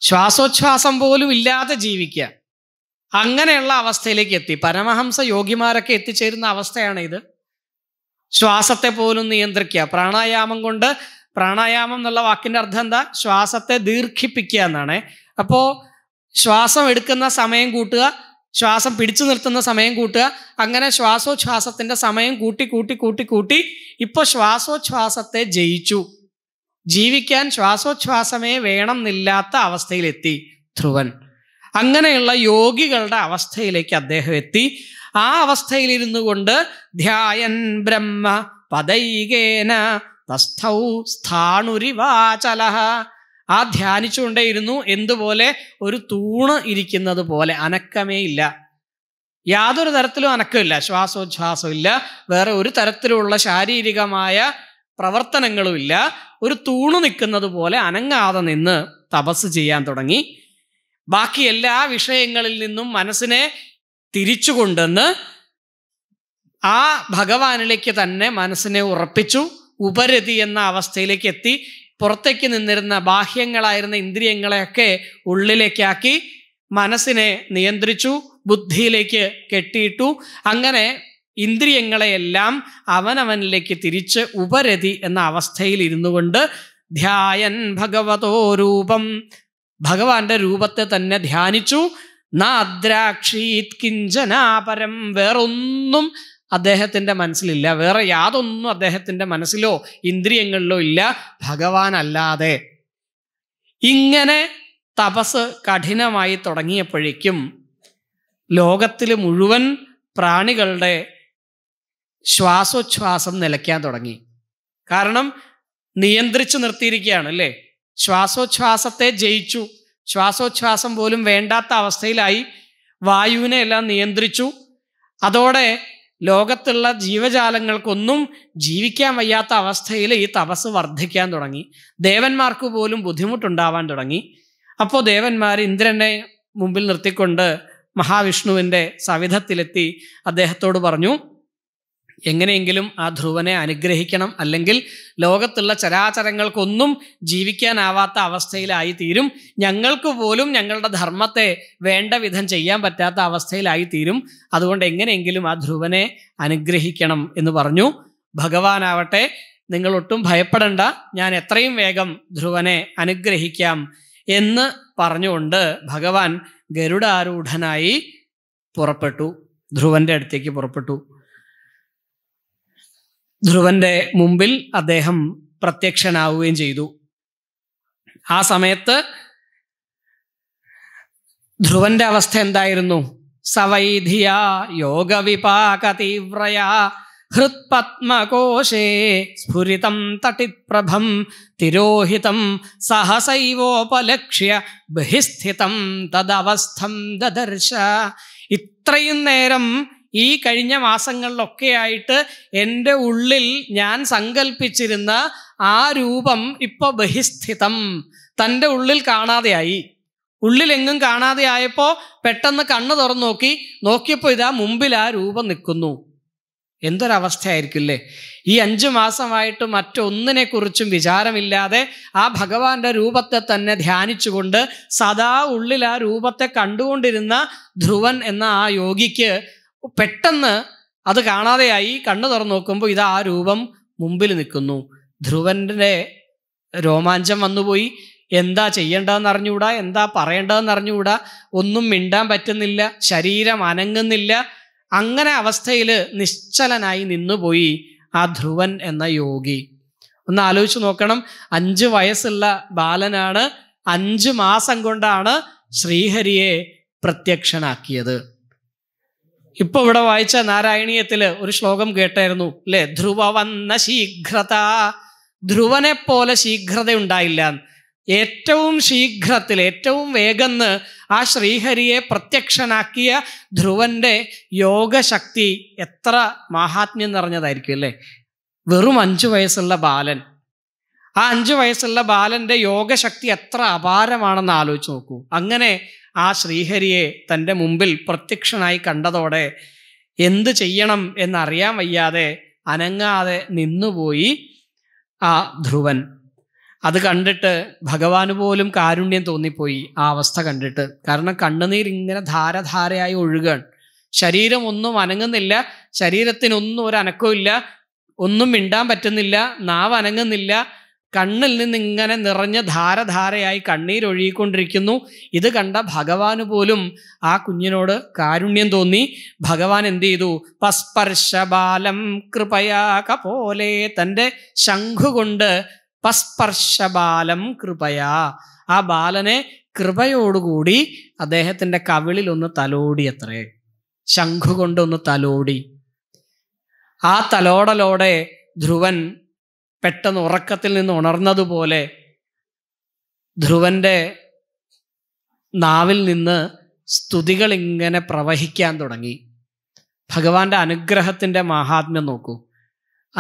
ശ്വാസോച്ഛ്വാസം പോലും ഇല്ലാതെ ജീവിക്കുക അങ്ങനെയുള്ള അവസ്ഥയിലേക്ക് എത്തി പരമഹംസ യോഗിമാരൊക്കെ എത്തിച്ചേരുന്ന അവസ്ഥയാണ് ഇത് ശ്വാസത്തെ പോലും നിയന്ത്രിക്കുക പ്രാണായാമം കൊണ്ട് പ്രാണായാമം എന്നുള്ള വാക്കിൻ്റെ അർത്ഥം എന്താ ശ്വാസത്തെ ദീർഘിപ്പിക്കുക എന്നാണ് അപ്പോൾ ശ്വാസം എടുക്കുന്ന സമയം കൂട്ടുക ശ്വാസം പിടിച്ചു നിർത്തുന്ന സമയം കൂട്ടുക അങ്ങനെ ശ്വാസോച്ഛ്വാസത്തിൻ്റെ സമയം കൂട്ടി കൂട്ടി കൂട്ടി കൂട്ടി ഇപ്പോൾ ശ്വാസോച്ഛ്വാസത്തെ ജയിച്ചു ജീവിക്കാൻ ശ്വാസോച്ഛ്വാസമേ വേണമെന്നില്ലാത്ത അവസ്ഥയിലെത്തി ധ്രുവൻ അങ്ങനെയുള്ള യോഗികളുടെ അവസ്ഥയിലേക്ക് അദ്ദേഹം എത്തി ആ അവസ്ഥയിലിരുന്നു കൊണ്ട് ധ്യായൻ ബ്രഹ്മ പദൈകേന തസ്ഥൗ സ്ഥാണുരിവാചല ആ ധ്യാനിച്ചുകൊണ്ടേയിരുന്നു എന്തുപോലെ ഒരു തൂണ് ഇരിക്കുന്നത് പോലെ അനക്കമേ ഇല്ല യാതൊരു തരത്തിലും അനക്കമില്ല ശ്വാസോച്ഛ്വാസം ഇല്ല വേറെ ഒരു തരത്തിലുള്ള ശാരീരികമായ പ്രവർത്തനങ്ങളും ഇല്ല ഒരു തൂണ് നിൽക്കുന്നത് പോലെ അനങ്ങാതെ നിന്ന് തപസ് ചെയ്യാൻ തുടങ്ങി ബാക്കി എല്ലാ വിഷയങ്ങളിൽ നിന്നും മനസ്സിനെ തിരിച്ചു കൊണ്ടുവന്ന് ആ ഭഗവാനിലേക്ക് തന്നെ മനസ്സിനെ ഉറപ്പിച്ചു ഉപരതി എന്ന അവസ്ഥയിലേക്ക് എത്തി പുറത്തേക്ക് നിന്നിരുന്ന ബാഹ്യങ്ങളായിരുന്ന ഇന്ദ്രിയങ്ങളെയൊക്കെ ഉള്ളിലേക്കാക്കി മനസ്സിനെ നിയന്ത്രിച്ചു ബുദ്ധിയിലേക്ക് കെട്ടിയിട്ടു അങ്ങനെ ഇന്ദ്രിയങ്ങളെയെല്ലാം അവനവനിലേക്ക് തിരിച്ച് ഉപരതി എന്ന അവസ്ഥയിൽ ഇരുന്നു കൊണ്ട് ധ്യായൻ ഭഗവതോ രൂപം ഭഗവാന്റെ രൂപത്തെ തന്നെ ധ്യാനിച്ചു നാദ്രാക്ഷീത് കിഞ്ചനാപരം വേറൊന്നും അദ്ദേഹത്തിൻ്റെ മനസ്സിലില്ല വേറെ യാതൊന്നും അദ്ദേഹത്തിൻ്റെ മനസ്സിലോ ഇന്ദ്രിയങ്ങളിലോ ഇല്ല ഭഗവാനല്ലാതെ ഇങ്ങനെ തപസ് കഠിനമായി തുടങ്ങിയപ്പോഴേക്കും ലോകത്തിൽ മുഴുവൻ പ്രാണികളുടെ ശ്വാസോച്ഛ്വാസം നിലയ്ക്കാൻ തുടങ്ങി കാരണം നിയന്ത്രിച്ചു നിർത്തിയിരിക്കുകയാണ് അല്ലേ ശ്വാസോച്ഛ്വാസത്തെ ജയിച്ചു ശ്വാസോച്ഛ്വാസം പോലും വേണ്ടാത്ത അവസ്ഥയിലായി വായുവിനെ എല്ലാം നിയന്ത്രിച്ചു അതോടെ ലോകത്തുള്ള ജീവജാലങ്ങൾക്കൊന്നും ജീവിക്കാൻ വയ്യാത്ത അവസ്ഥയിൽ ഈ തപസ് വർദ്ധിക്കാൻ തുടങ്ങി ദേവന്മാർക്ക് പോലും ബുദ്ധിമുട്ടുണ്ടാവാൻ തുടങ്ങി അപ്പോൾ ദേവന്മാർ ഇന്ദ്രനെ മുമ്പിൽ നിർത്തിക്കൊണ്ട് മഹാവിഷ്ണുവിൻ്റെ സവിധത്തിലെത്തി അദ്ദേഹത്തോട് പറഞ്ഞു എങ്ങനെയെങ്കിലും ആ ധ്രുവനെ അനുഗ്രഹിക്കണം അല്ലെങ്കിൽ ലോകത്തുള്ള ചരാചരങ്ങൾക്കൊന്നും ജീവിക്കാനാവാത്ത അവസ്ഥയിലായി തീരും ഞങ്ങൾക്ക് പോലും ഞങ്ങളുടെ ധർമ്മത്തെ വേണ്ട വിധം ചെയ്യാൻ പറ്റാത്ത അവസ്ഥയിലായി തീരും അതുകൊണ്ട് എങ്ങനെയെങ്കിലും ആ ധ്രുവനെ അനുഗ്രഹിക്കണം എന്ന് പറഞ്ഞു ഭഗവാനാവട്ടെ നിങ്ങൾ ഒട്ടും ഭയപ്പെടണ്ട ഞാൻ എത്രയും വേഗം ധ്രുവനെ അനുഗ്രഹിക്കാം എന്ന് പറഞ്ഞുകൊണ്ട് ഭഗവാൻ ഗരുഡാരൂഢനായി പുറപ്പെട്ടു ധ്രുവന്റെ അടുത്തേക്ക് പുറപ്പെട്ടു ധ്രുവന്റെ മുമ്പിൽ അദ്ദേഹം പ്രത്യക്ഷനാവുകയും ചെയ്തു ആ സമയത്ത് ധ്രുവന്റെ അവസ്ഥ എന്തായിരുന്നു സവൈധിയ യോഗവിപാക തീവ്രയ ഹൃത്പത്മകോശേ സ്ഫുരിതം തട്ടിപ്രഭം തിരോഹിതം സഹസൈവോപലക്ഷ്യ ബഹിസ്ഥിതം തദവസ്ഥം ദദർശ ഇത്രയും നേരം ഈ കഴിഞ്ഞ മാസങ്ങളിലൊക്കെയായിട്ട് ആയിട്ട് എൻ്റെ ഉള്ളിൽ ഞാൻ സങ്കല്പിച്ചിരുന്ന ആ രൂപം ഇപ്പോൾ ബഹിസ്ഥിതം തൻ്റെ ഉള്ളിൽ കാണാതെയായി ഉള്ളിലെങ്ങും കാണാതെ ആയപ്പോൾ പെട്ടെന്ന് കണ്ണ് തുറന്നു നോക്കി നോക്കിയപ്പോൾ ഇതാ മുമ്പിൽ ആ രൂപം നിൽക്കുന്നു എന്തൊരവസ്ഥയായിരിക്കില്ലേ ഈ അഞ്ചു മാസമായിട്ട് മറ്റൊന്നിനെക്കുറിച്ചും വിചാരമില്ലാതെ ആ ഭഗവാന്റെ രൂപത്തെ തന്നെ ധ്യാനിച്ചുകൊണ്ട് സദാ ഉള്ളിൽ ആ രൂപത്തെ കണ്ടുകൊണ്ടിരുന്ന ധ്രുവൻ എന്ന ആ യോഗിക്ക് പെട്ടെന്ന് അത് കാണാതെയായി കണ്ണു തുറന്നു നോക്കുമ്പോൾ ഇത് ആ രൂപം മുമ്പിൽ നിൽക്കുന്നു ധ്രുവൻ്റെ രോമാഞ്ചം വന്നുപോയി എന്താ ചെയ്യേണ്ടതെന്ന് അറിഞ്ഞുകൂടാ എന്താ പറയേണ്ടതെന്ന് അറിഞ്ഞുകൂടാ ഒന്നും മിണ്ടാൻ പറ്റുന്നില്ല ശരീരം അനങ്ങുന്നില്ല അങ്ങനെ അവസ്ഥയിൽ നിശ്ചലനായി നിന്നുപോയി ആ ധ്രുവൻ എന്ന യോഗി ഒന്ന് ആലോചിച്ച് നോക്കണം അഞ്ച് വയസ്സുള്ള ബാലനാണ് അഞ്ച് മാസം കൊണ്ടാണ് ശ്രീഹരിയെ പ്രത്യക്ഷനാക്കിയത് ഇപ്പൊ ഇവിടെ വായിച്ച നാരായണീയത്തില് ഒരു ശ്ലോകം കേട്ടായിരുന്നു അല്ലെ ധ്രുവ വന്ന ശീഘ്രത ധ്രുവനെ പോലെ ശീഘ്രത ഉണ്ടായില്ല ഏറ്റവും ശീഘ്രത്തിൽ ഏറ്റവും വേഗന്ന് ആ ശ്രീഹരിയെ പ്രത്യക്ഷനാക്കിയ ധ്രുവന്റെ യോഗശക്തി എത്ര മഹാത്മ്യം നിറഞ്ഞതായിരിക്കും അല്ലേ വെറും അഞ്ചു വയസ്സുള്ള ബാലൻ ആ അഞ്ചു വയസ്സുള്ള ബാലന്റെ യോഗശക്തി എത്ര അപാരമാണെന്ന് ആലോചിച്ച് നോക്കൂ അങ്ങനെ ആ ശ്രീഹരിയെ തൻ്റെ മുമ്പിൽ പ്രത്യക്ഷനായി കണ്ടതോടെ എന്തു ചെയ്യണം എന്നറിയാൻ വയ്യാതെ അനങ്ങാതെ നിന്നുപോയി ആ ധ്രുവൻ അത് കണ്ടിട്ട് ഭഗവാന് പോലും കാരുണ്യം തോന്നിപ്പോയി ആ അവസ്ഥ കണ്ടിട്ട് കാരണം കണ്ണുനീർ ഇങ്ങനെ ധാരധാരയായി ഒഴുകാൻ ശരീരം ഒന്നും അനങ്ങുന്നില്ല ശരീരത്തിനൊന്നും ഒരു ഇല്ല ഒന്നും മിണ്ടാൻ പറ്റുന്നില്ല നാവ് അനങ്ങുന്നില്ല കണ്ണിൽ നിന്ന് ഇങ്ങനെ നിറഞ്ഞ ധാരധാരയായി കണ്ണീരൊഴുകിക്കൊണ്ടിരിക്കുന്നു ഇത് കണ്ട ഭഗവാന് പോലും ആ കുഞ്ഞിനോട് കാരുണ്യം തോന്നി ഭഗവാൻ എന്ത് ചെയ്തു പസ്പർശബാലം കൃപയാ പോലെ തൻ്റെ ശംഖുകൊണ്ട് പസ്പർശബാലം കൃപയാ ആ ബാലനെ കൃപയോടുകൂടി അദ്ദേഹത്തിൻ്റെ കവിളിൽ ഒന്ന് തലോടി അത്രേ ശംഖുകൊണ്ടൊന്ന് തലോടി ആ തലോടലോടെ ധ്രുവൻ പെട്ടെന്ന് ഉറക്കത്തിൽ നിന്ന് ഉണർന്നതുപോലെ ധ്രുവൻ്റെ നാവിൽ നിന്ന് സ്തുതികൾ ഇങ്ങനെ പ്രവഹിക്കാൻ തുടങ്ങി ഭഗവാന്റെ അനുഗ്രഹത്തിൻ്റെ മഹാത്മ്യം നോക്കൂ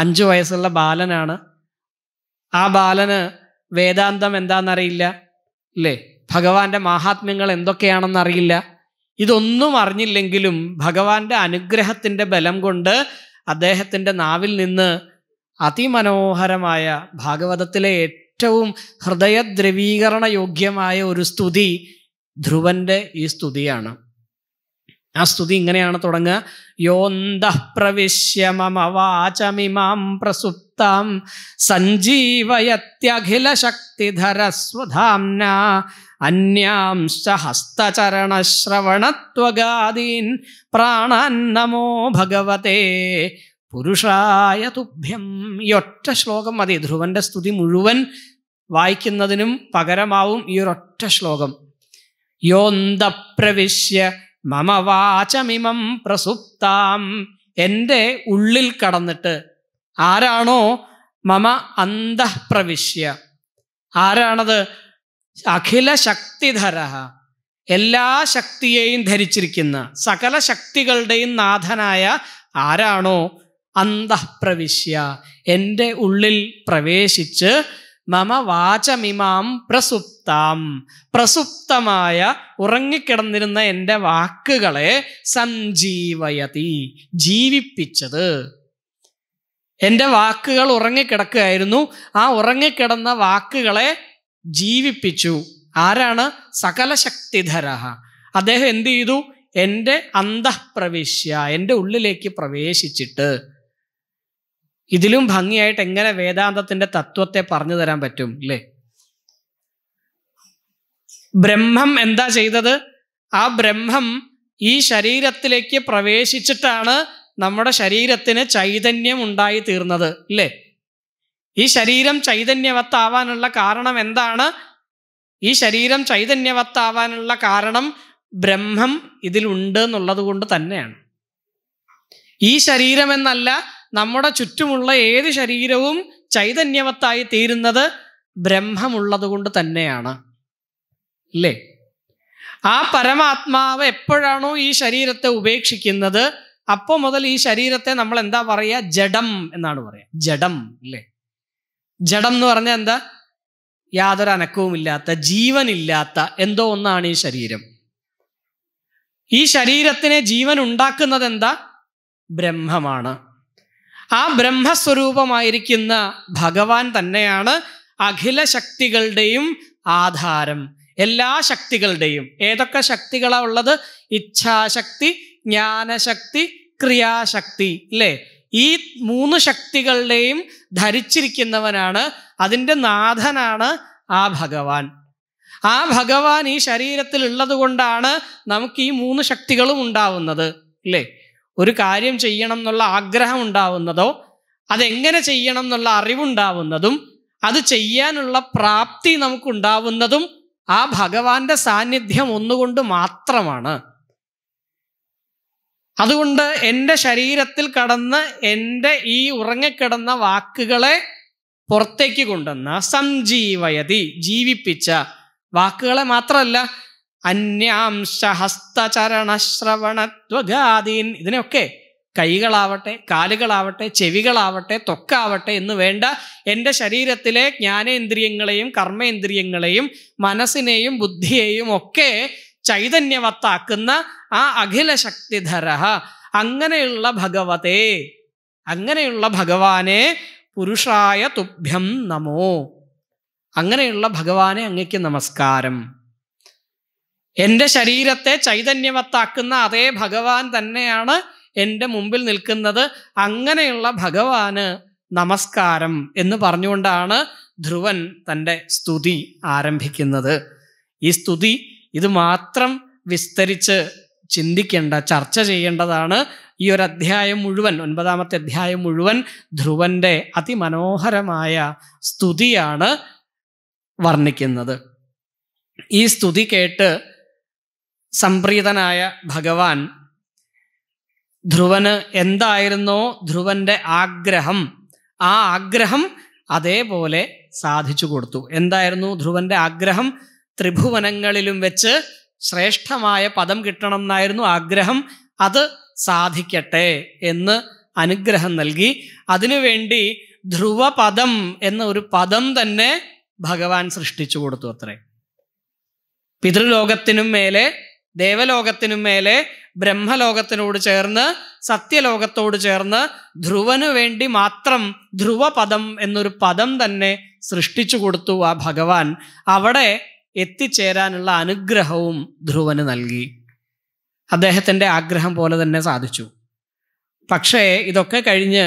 അഞ്ചു വയസ്സുള്ള ബാലനാണ് ആ ബാലന് വേദാന്തം എന്താണെന്നറിയില്ല അല്ലേ ഭഗവാന്റെ മഹാത്മ്യങ്ങൾ എന്തൊക്കെയാണെന്നറിയില്ല ഇതൊന്നും അറിഞ്ഞില്ലെങ്കിലും ഭഗവാന്റെ അനുഗ്രഹത്തിൻ്റെ ബലം കൊണ്ട് അദ്ദേഹത്തിൻ്റെ നാവിൽ നിന്ന് അതിമനോഹരമായ ഭാഗവതത്തിലെ ഏറ്റവും ഹൃദയദ്രവീകരണ യോഗ്യമായ ഒരു സ്തുതി ധ്രുവന്റെ ഈ സ്തുതിയാണ് ആ സ്തുതി ഇങ്ങനെയാണ് തുടങ്ങുക യോന്തഃപ്രവിശ്യ മമ വാചമിമാം പ്രസുപ്താം സഞ്ജീവയത്യഖില ശക്തിധരസ്വധാംന അന്യാംശ ഹസ്തചരണശ്രവണത്വഗാദീൻ പ്രാണന്നമോ ഭഗവതേ പുരുഷായ തുഭ്യം ഈ ഒറ്റ ശ്ലോകം മതി ധ്രുവന്റെ സ്തുതി മുഴുവൻ വായിക്കുന്നതിനും പകരമാവും ഈ ഒരൊറ്റ ശ്ലോകം യോന്തപ്രവിശ്യ മമ വാചമിമം പ്രസുപ്താം എൻ്റെ ഉള്ളിൽ കടന്നിട്ട് ആരാണോ മമ അന്തഃപ്രവിശ്യ ആരാണത് അഖില ശക്തിധര എല്ലാ ശക്തിയെയും ധരിച്ചിരിക്കുന്ന സകല ശക്തികളുടെയും നാഥനായ ആരാണോ അന്തഃപ്രവിശ്യ എൻ്റെ ഉള്ളിൽ പ്രവേശിച്ച് മമ വാചമിമാം പ്രസുപ്താം പ്രസുപ്തമായ ഉറങ്ങിക്കിടന്നിരുന്ന എൻ്റെ വാക്കുകളെ സഞ്ജീവയതി ജീവിപ്പിച്ചത് എൻ്റെ വാക്കുകൾ ഉറങ്ങിക്കിടക്കുകയായിരുന്നു ആ ഉറങ്ങിക്കിടന്ന വാക്കുകളെ ജീവിപ്പിച്ചു ആരാണ് സകല ശക്തിധര അദ്ദേഹം എന്ത് ചെയ്തു എൻ്റെ അന്തഃപ്രവിശ്യ എൻ്റെ ഉള്ളിലേക്ക് പ്രവേശിച്ചിട്ട് ഇതിലും ഭംഗിയായിട്ട് എങ്ങനെ വേദാന്തത്തിന്റെ തത്വത്തെ പറഞ്ഞു തരാൻ പറ്റും അല്ലേ ബ്രഹ്മം എന്താ ചെയ്തത് ആ ബ്രഹ്മം ഈ ശരീരത്തിലേക്ക് പ്രവേശിച്ചിട്ടാണ് നമ്മുടെ ശരീരത്തിന് ചൈതന്യം ഉണ്ടായി തീർന്നത് ഇല്ലേ ഈ ശരീരം ചൈതന്യവത്താവാനുള്ള കാരണം എന്താണ് ഈ ശരീരം ചൈതന്യവത്താവാനുള്ള കാരണം ബ്രഹ്മം ഇതിലുണ്ട് എന്നുള്ളത് കൊണ്ട് തന്നെയാണ് ഈ ശരീരം എന്നല്ല നമ്മുടെ ചുറ്റുമുള്ള ഏത് ശരീരവും ചൈതന്യവത്തായി തീരുന്നത് ബ്രഹ്മമുള്ളത് കൊണ്ട് തന്നെയാണ് ഇല്ലേ ആ പരമാത്മാവ് എപ്പോഴാണോ ഈ ശരീരത്തെ ഉപേക്ഷിക്കുന്നത് അപ്പോൾ മുതൽ ഈ ശരീരത്തെ നമ്മൾ എന്താ പറയുക ജഡം എന്നാണ് പറയുക ജഡം ഇല്ലേ ജഡം എന്ന് പറഞ്ഞാൽ എന്താ യാതൊരു അനക്കവുമില്ലാത്ത ജീവനില്ലാത്ത എന്തോ ഒന്നാണ് ഈ ശരീരം ഈ ശരീരത്തിന് ജീവൻ ഉണ്ടാക്കുന്നത് എന്താ ബ്രഹ്മമാണ് ആ ബ്രഹ്മസ്വരൂപമായിരിക്കുന്ന ഭഗവാൻ തന്നെയാണ് അഖില ശക്തികളുടെയും ആധാരം എല്ലാ ശക്തികളുടെയും ഏതൊക്കെ ശക്തികളാണ് ഉള്ളത് ഇച്ഛാശക്തി ജ്ഞാനശക്തി ക്രിയാശക്തി അല്ലേ ഈ മൂന്ന് ശക്തികളുടെയും ധരിച്ചിരിക്കുന്നവനാണ് അതിൻ്റെ നാഥനാണ് ആ ഭഗവാൻ ആ ഭഗവാൻ ഈ ശരീരത്തിൽ ഉള്ളത് കൊണ്ടാണ് നമുക്ക് ഈ മൂന്ന് ശക്തികളും ഉണ്ടാവുന്നത് അല്ലേ ഒരു കാര്യം ചെയ്യണം എന്നുള്ള ആഗ്രഹം ഉണ്ടാവുന്നതോ അതെങ്ങനെ ചെയ്യണം എന്നുള്ള അറിവുണ്ടാവുന്നതും അത് ചെയ്യാനുള്ള പ്രാപ്തി നമുക്കുണ്ടാവുന്നതും ആ ഭഗവാന്റെ സാന്നിധ്യം ഒന്നുകൊണ്ട് മാത്രമാണ് അതുകൊണ്ട് എൻ്റെ ശരീരത്തിൽ കടന്ന് എൻ്റെ ഈ ഉറങ്ങിക്കിടന്ന വാക്കുകളെ പുറത്തേക്ക് കൊണ്ടുവന്ന സംജീവയതി ജീവിപ്പിച്ച വാക്കുകളെ മാത്രമല്ല അന്യാംശ ഹസ്തചരണശ്രവണത്വഗാദീൻ ഇതിനെയൊക്കെ കൈകളാവട്ടെ കാലുകളാവട്ടെ ചെവികളാവട്ടെ തൊക്കാവട്ടെ എന്ന് വേണ്ട എൻ്റെ ശരീരത്തിലെ ജ്ഞാനേന്ദ്രിയങ്ങളെയും കർമ്മേന്ദ്രിയങ്ങളെയും മനസ്സിനെയും ബുദ്ധിയെയും ഒക്കെ ചൈതന്യവത്താക്കുന്ന ആ അഖില ശക്തിധര അങ്ങനെയുള്ള ഭഗവതേ അങ്ങനെയുള്ള ഭഗവാനെ പുരുഷായ തുഭ്യം നമോ അങ്ങനെയുള്ള ഭഗവാനെ അങ്ങയ്ക്ക് നമസ്കാരം എൻ്റെ ശരീരത്തെ ചൈതന്യവത്താക്കുന്ന അതേ ഭഗവാൻ തന്നെയാണ് എൻ്റെ മുമ്പിൽ നിൽക്കുന്നത് അങ്ങനെയുള്ള ഭഗവാന് നമസ്കാരം എന്ന് പറഞ്ഞുകൊണ്ടാണ് ധ്രുവൻ തൻ്റെ സ്തുതി ആരംഭിക്കുന്നത് ഈ സ്തുതി ഇത് മാത്രം വിസ്തരിച്ച് ചിന്തിക്കേണ്ട ചർച്ച ചെയ്യേണ്ടതാണ് ഈ ഒരു അധ്യായം മുഴുവൻ ഒൻപതാമത്തെ അധ്യായം മുഴുവൻ ധ്രുവൻ്റെ അതിമനോഹരമായ സ്തുതിയാണ് വർണ്ണിക്കുന്നത് ഈ സ്തുതി കേട്ട് സംപ്രീതനായ ഭഗവാൻ ധ്രുവന് എന്തായിരുന്നോ ധ്രുവൻ്റെ ആഗ്രഹം ആ ആഗ്രഹം അതേപോലെ സാധിച്ചു കൊടുത്തു എന്തായിരുന്നു ധ്രുവന്റെ ആഗ്രഹം ത്രിഭുവനങ്ങളിലും വെച്ച് ശ്രേഷ്ഠമായ പദം കിട്ടണം എന്നായിരുന്നു ആഗ്രഹം അത് സാധിക്കട്ടെ എന്ന് അനുഗ്രഹം നൽകി അതിനുവേണ്ടി ധ്രുവപദം എന്ന ഒരു പദം തന്നെ ഭഗവാൻ സൃഷ്ടിച്ചു കൊടുത്തു അത്രേ പിതൃലോകത്തിനും മേലെ ദേവലോകത്തിനും മേലെ ബ്രഹ്മലോകത്തിനോട് ചേർന്ന് സത്യലോകത്തോട് ചേർന്ന് ധ്രുവനു വേണ്ടി മാത്രം ധ്രുവപദം എന്നൊരു പദം തന്നെ സൃഷ്ടിച്ചു കൊടുത്തു ആ ഭഗവാൻ അവിടെ എത്തിച്ചേരാനുള്ള അനുഗ്രഹവും ധ്രുവന് നൽകി അദ്ദേഹത്തിൻ്റെ ആഗ്രഹം പോലെ തന്നെ സാധിച്ചു പക്ഷേ ഇതൊക്കെ കഴിഞ്ഞ്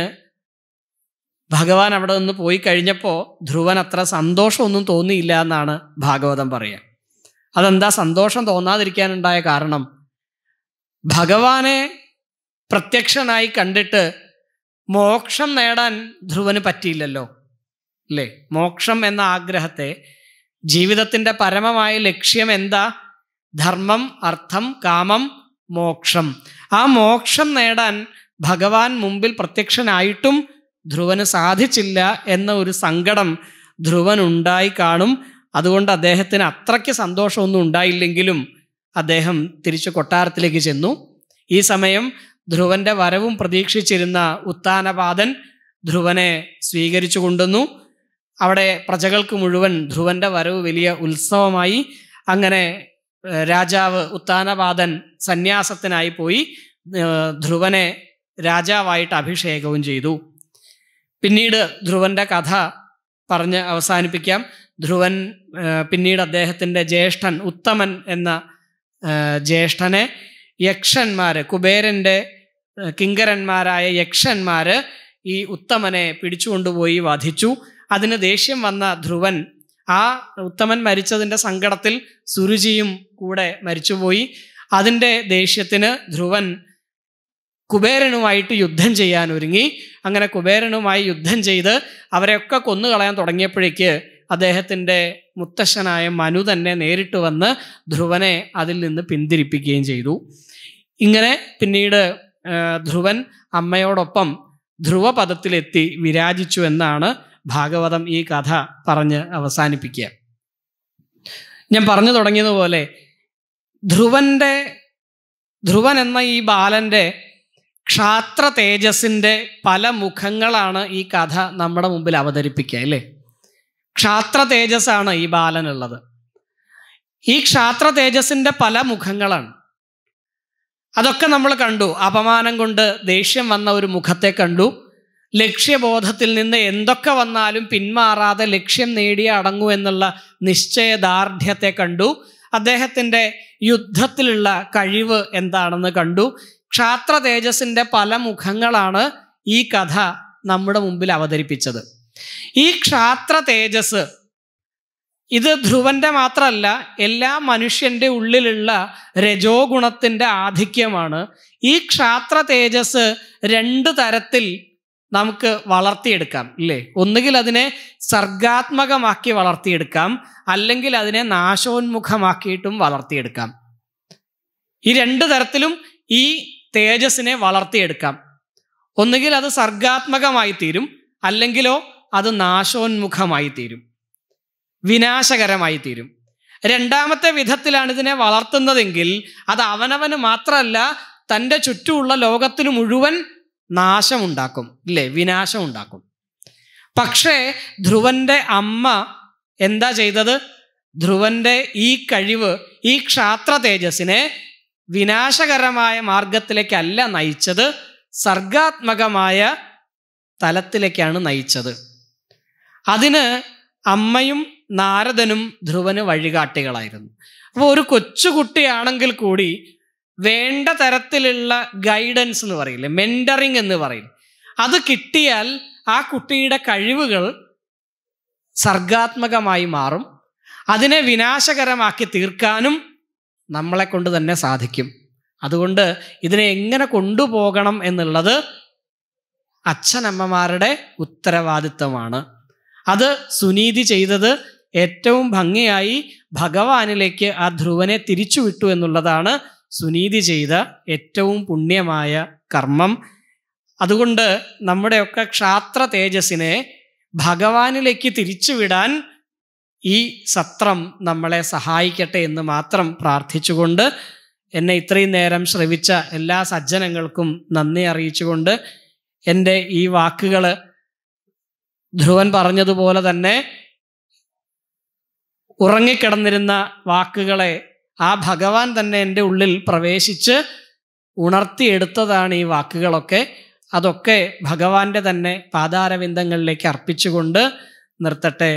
ഭഗവാൻ അവിടെ നിന്ന് പോയി കഴിഞ്ഞപ്പോൾ ധ്രുവൻ അത്ര സന്തോഷമൊന്നും തോന്നിയില്ല എന്നാണ് ഭാഗവതം പറയുക അതെന്താ സന്തോഷം തോന്നാതിരിക്കാനുണ്ടായ കാരണം ഭഗവാനെ പ്രത്യക്ഷനായി കണ്ടിട്ട് മോക്ഷം നേടാൻ ധ്രുവന് പറ്റിയില്ലല്ലോ അല്ലേ മോക്ഷം എന്ന ആഗ്രഹത്തെ ജീവിതത്തിൻ്റെ പരമമായ ലക്ഷ്യം എന്താ ധർമ്മം അർത്ഥം കാമം മോക്ഷം ആ മോക്ഷം നേടാൻ ഭഗവാൻ മുമ്പിൽ പ്രത്യക്ഷനായിട്ടും ധ്രുവന് സാധിച്ചില്ല എന്ന ഒരു സങ്കടം ധ്രുവനുണ്ടായി കാണും അതുകൊണ്ട് അദ്ദേഹത്തിന് അത്രയ്ക്ക് സന്തോഷമൊന്നും ഉണ്ടായില്ലെങ്കിലും അദ്ദേഹം തിരിച്ച് കൊട്ടാരത്തിലേക്ക് ചെന്നു ഈ സമയം ധ്രുവന്റെ വരവും പ്രതീക്ഷിച്ചിരുന്ന ഉത്താനപാദൻ ധ്രുവനെ സ്വീകരിച്ചു കൊണ്ടുവന്നു അവിടെ പ്രജകൾക്ക് മുഴുവൻ ധ്രുവന്റെ വരവ് വലിയ ഉത്സവമായി അങ്ങനെ രാജാവ് ഉത്താനപാദൻ സന്യാസത്തിനായി പോയി ധ്രുവനെ രാജാവായിട്ട് അഭിഷേകവും ചെയ്തു പിന്നീട് ധ്രുവന്റെ കഥ പറഞ്ഞ് അവസാനിപ്പിക്കാം ധ്രുവൻ പിന്നീട് അദ്ദേഹത്തിൻ്റെ ജ്യേഷ്ഠൻ ഉത്തമൻ എന്ന ജ്യേഷ്ഠനെ യക്ഷന്മാർ കുബേരൻ്റെ കിങ്കരന്മാരായ യക്ഷന്മാർ ഈ ഉത്തമനെ പിടിച്ചുകൊണ്ടുപോയി വധിച്ചു അതിന് ദേഷ്യം വന്ന ധ്രുവൻ ആ ഉത്തമൻ മരിച്ചതിൻ്റെ സങ്കടത്തിൽ സുരുചിയും കൂടെ മരിച്ചുപോയി അതിൻ്റെ ദേഷ്യത്തിന് ധ്രുവൻ കുബേരനുമായിട്ട് യുദ്ധം ചെയ്യാൻ ഒരുങ്ങി അങ്ങനെ കുബേരനുമായി യുദ്ധം ചെയ്ത് അവരെയൊക്കെ കൊന്നുകളയാൻ തുടങ്ങിയപ്പോഴേക്ക് അദ്ദേഹത്തിൻ്റെ മുത്തശ്ശനായ മനു തന്നെ നേരിട്ട് വന്ന് ധ്രുവനെ അതിൽ നിന്ന് പിന്തിരിപ്പിക്കുകയും ചെയ്തു ഇങ്ങനെ പിന്നീട് ധ്രുവൻ അമ്മയോടൊപ്പം ധ്രുവപദത്തിലെത്തി വിരാജിച്ചു എന്നാണ് ഭാഗവതം ഈ കഥ പറഞ്ഞ് അവസാനിപ്പിക്കുക ഞാൻ പറഞ്ഞു തുടങ്ങിയതുപോലെ ധ്രുവൻ്റെ ധ്രുവൻ എന്ന ഈ ബാലൻ്റെ ക്ഷാത്ര തേജസ്സിൻ്റെ പല മുഖങ്ങളാണ് ഈ കഥ നമ്മുടെ മുമ്പിൽ അവതരിപ്പിക്കുക അല്ലേ ക്ഷാത്ര തേജസ്സാണ് ഈ ബാലനുള്ളത് ഈ ക്ഷാത്ര തേജസ്സിൻ്റെ പല മുഖങ്ങളാണ് അതൊക്കെ നമ്മൾ കണ്ടു അപമാനം കൊണ്ട് ദേഷ്യം വന്ന ഒരു മുഖത്തെ കണ്ടു ലക്ഷ്യബോധത്തിൽ നിന്ന് എന്തൊക്കെ വന്നാലും പിന്മാറാതെ ലക്ഷ്യം നേടിയ അടങ്ങൂ എന്നുള്ള നിശ്ചയദാർഢ്യത്തെ കണ്ടു അദ്ദേഹത്തിൻ്റെ യുദ്ധത്തിലുള്ള കഴിവ് എന്താണെന്ന് കണ്ടു ക്ഷാത്ര തേജസ്സിൻ്റെ പല മുഖങ്ങളാണ് ഈ കഥ നമ്മുടെ മുമ്പിൽ അവതരിപ്പിച്ചത് ഈ ക്ഷാത്ര തേജസ് ഇത് ധ്രുവന്റെ മാത്രമല്ല എല്ലാ മനുഷ്യന്റെ ഉള്ളിലുള്ള രജോ ഗുണത്തിൻ്റെ ആധിക്യമാണ് ഈ ക്ഷാത്ര തേജസ് രണ്ട് തരത്തിൽ നമുക്ക് വളർത്തിയെടുക്കാം ഇല്ലേ ഒന്നുകിൽ അതിനെ സർഗാത്മകമാക്കി വളർത്തിയെടുക്കാം അല്ലെങ്കിൽ അതിനെ നാശോന്മുഖമാക്കിയിട്ടും വളർത്തിയെടുക്കാം ഈ രണ്ട് തരത്തിലും ഈ തേജസ്സിനെ വളർത്തിയെടുക്കാം ഒന്നുകിൽ അത് സർഗാത്മകമായി തീരും അല്ലെങ്കിലോ അത് നാശോന്മുഖമായി തീരും വിനാശകരമായി തീരും രണ്ടാമത്തെ വിധത്തിലാണ് ഇതിനെ വളർത്തുന്നതെങ്കിൽ അത് അവനവന് മാത്രമല്ല തൻ്റെ ചുറ്റുമുള്ള ലോകത്തിന് മുഴുവൻ നാശമുണ്ടാക്കും ഇല്ലേ വിനാശമുണ്ടാക്കും പക്ഷേ ധ്രുവന്റെ അമ്മ എന്താ ചെയ്തത് ധ്രുവന്റെ ഈ കഴിവ് ഈ ക്ഷാത്ര തേജസ്സിനെ വിനാശകരമായ മാർഗത്തിലേക്കല്ല നയിച്ചത് സർഗാത്മകമായ തലത്തിലേക്കാണ് നയിച്ചത് അതിന് അമ്മയും നാരദനും ധ്രുവന് വഴികാട്ടികളായിരുന്നു അപ്പോൾ ഒരു കൊച്ചുകുട്ടിയാണെങ്കിൽ കൂടി വേണ്ട തരത്തിലുള്ള ഗൈഡൻസ് എന്ന് പറയില്ലേ മെൻഡറിങ് എന്ന് പറയും അത് കിട്ടിയാൽ ആ കുട്ടിയുടെ കഴിവുകൾ സർഗാത്മകമായി മാറും അതിനെ വിനാശകരമാക്കി തീർക്കാനും നമ്മളെ കൊണ്ട് തന്നെ സാധിക്കും അതുകൊണ്ട് ഇതിനെ എങ്ങനെ കൊണ്ടുപോകണം എന്നുള്ളത് അച്ഛനമ്മമാരുടെ ഉത്തരവാദിത്തമാണ് അത് സുനീതി ചെയ്തത് ഏറ്റവും ഭംഗിയായി ഭഗവാനിലേക്ക് ആ ധ്രുവനെ തിരിച്ചുവിട്ടു എന്നുള്ളതാണ് സുനീതി ചെയ്ത ഏറ്റവും പുണ്യമായ കർമ്മം അതുകൊണ്ട് നമ്മുടെയൊക്കെ ക്ഷാത്ര തേജസ്സിനെ ഭഗവാനിലേക്ക് തിരിച്ചുവിടാൻ ഈ സത്രം നമ്മളെ സഹായിക്കട്ടെ എന്ന് മാത്രം പ്രാർത്ഥിച്ചുകൊണ്ട് എന്നെ ഇത്രയും നേരം ശ്രവിച്ച എല്ലാ സജ്ജനങ്ങൾക്കും നന്ദി അറിയിച്ചുകൊണ്ട് എൻ്റെ ഈ വാക്കുകൾ ധ്രുവൻ പറഞ്ഞതുപോലെ തന്നെ ഉറങ്ങിക്കിടന്നിരുന്ന വാക്കുകളെ ആ ഭഗവാൻ തന്നെ എൻ്റെ ഉള്ളിൽ പ്രവേശിച്ച് ഉണർത്തിയെടുത്തതാണ് ഈ വാക്കുകളൊക്കെ അതൊക്കെ ഭഗവാന്റെ തന്നെ പാതാരവിന്ദങ്ങളിലേക്ക് അർപ്പിച്ചുകൊണ്ട് നിർത്തട്ടെ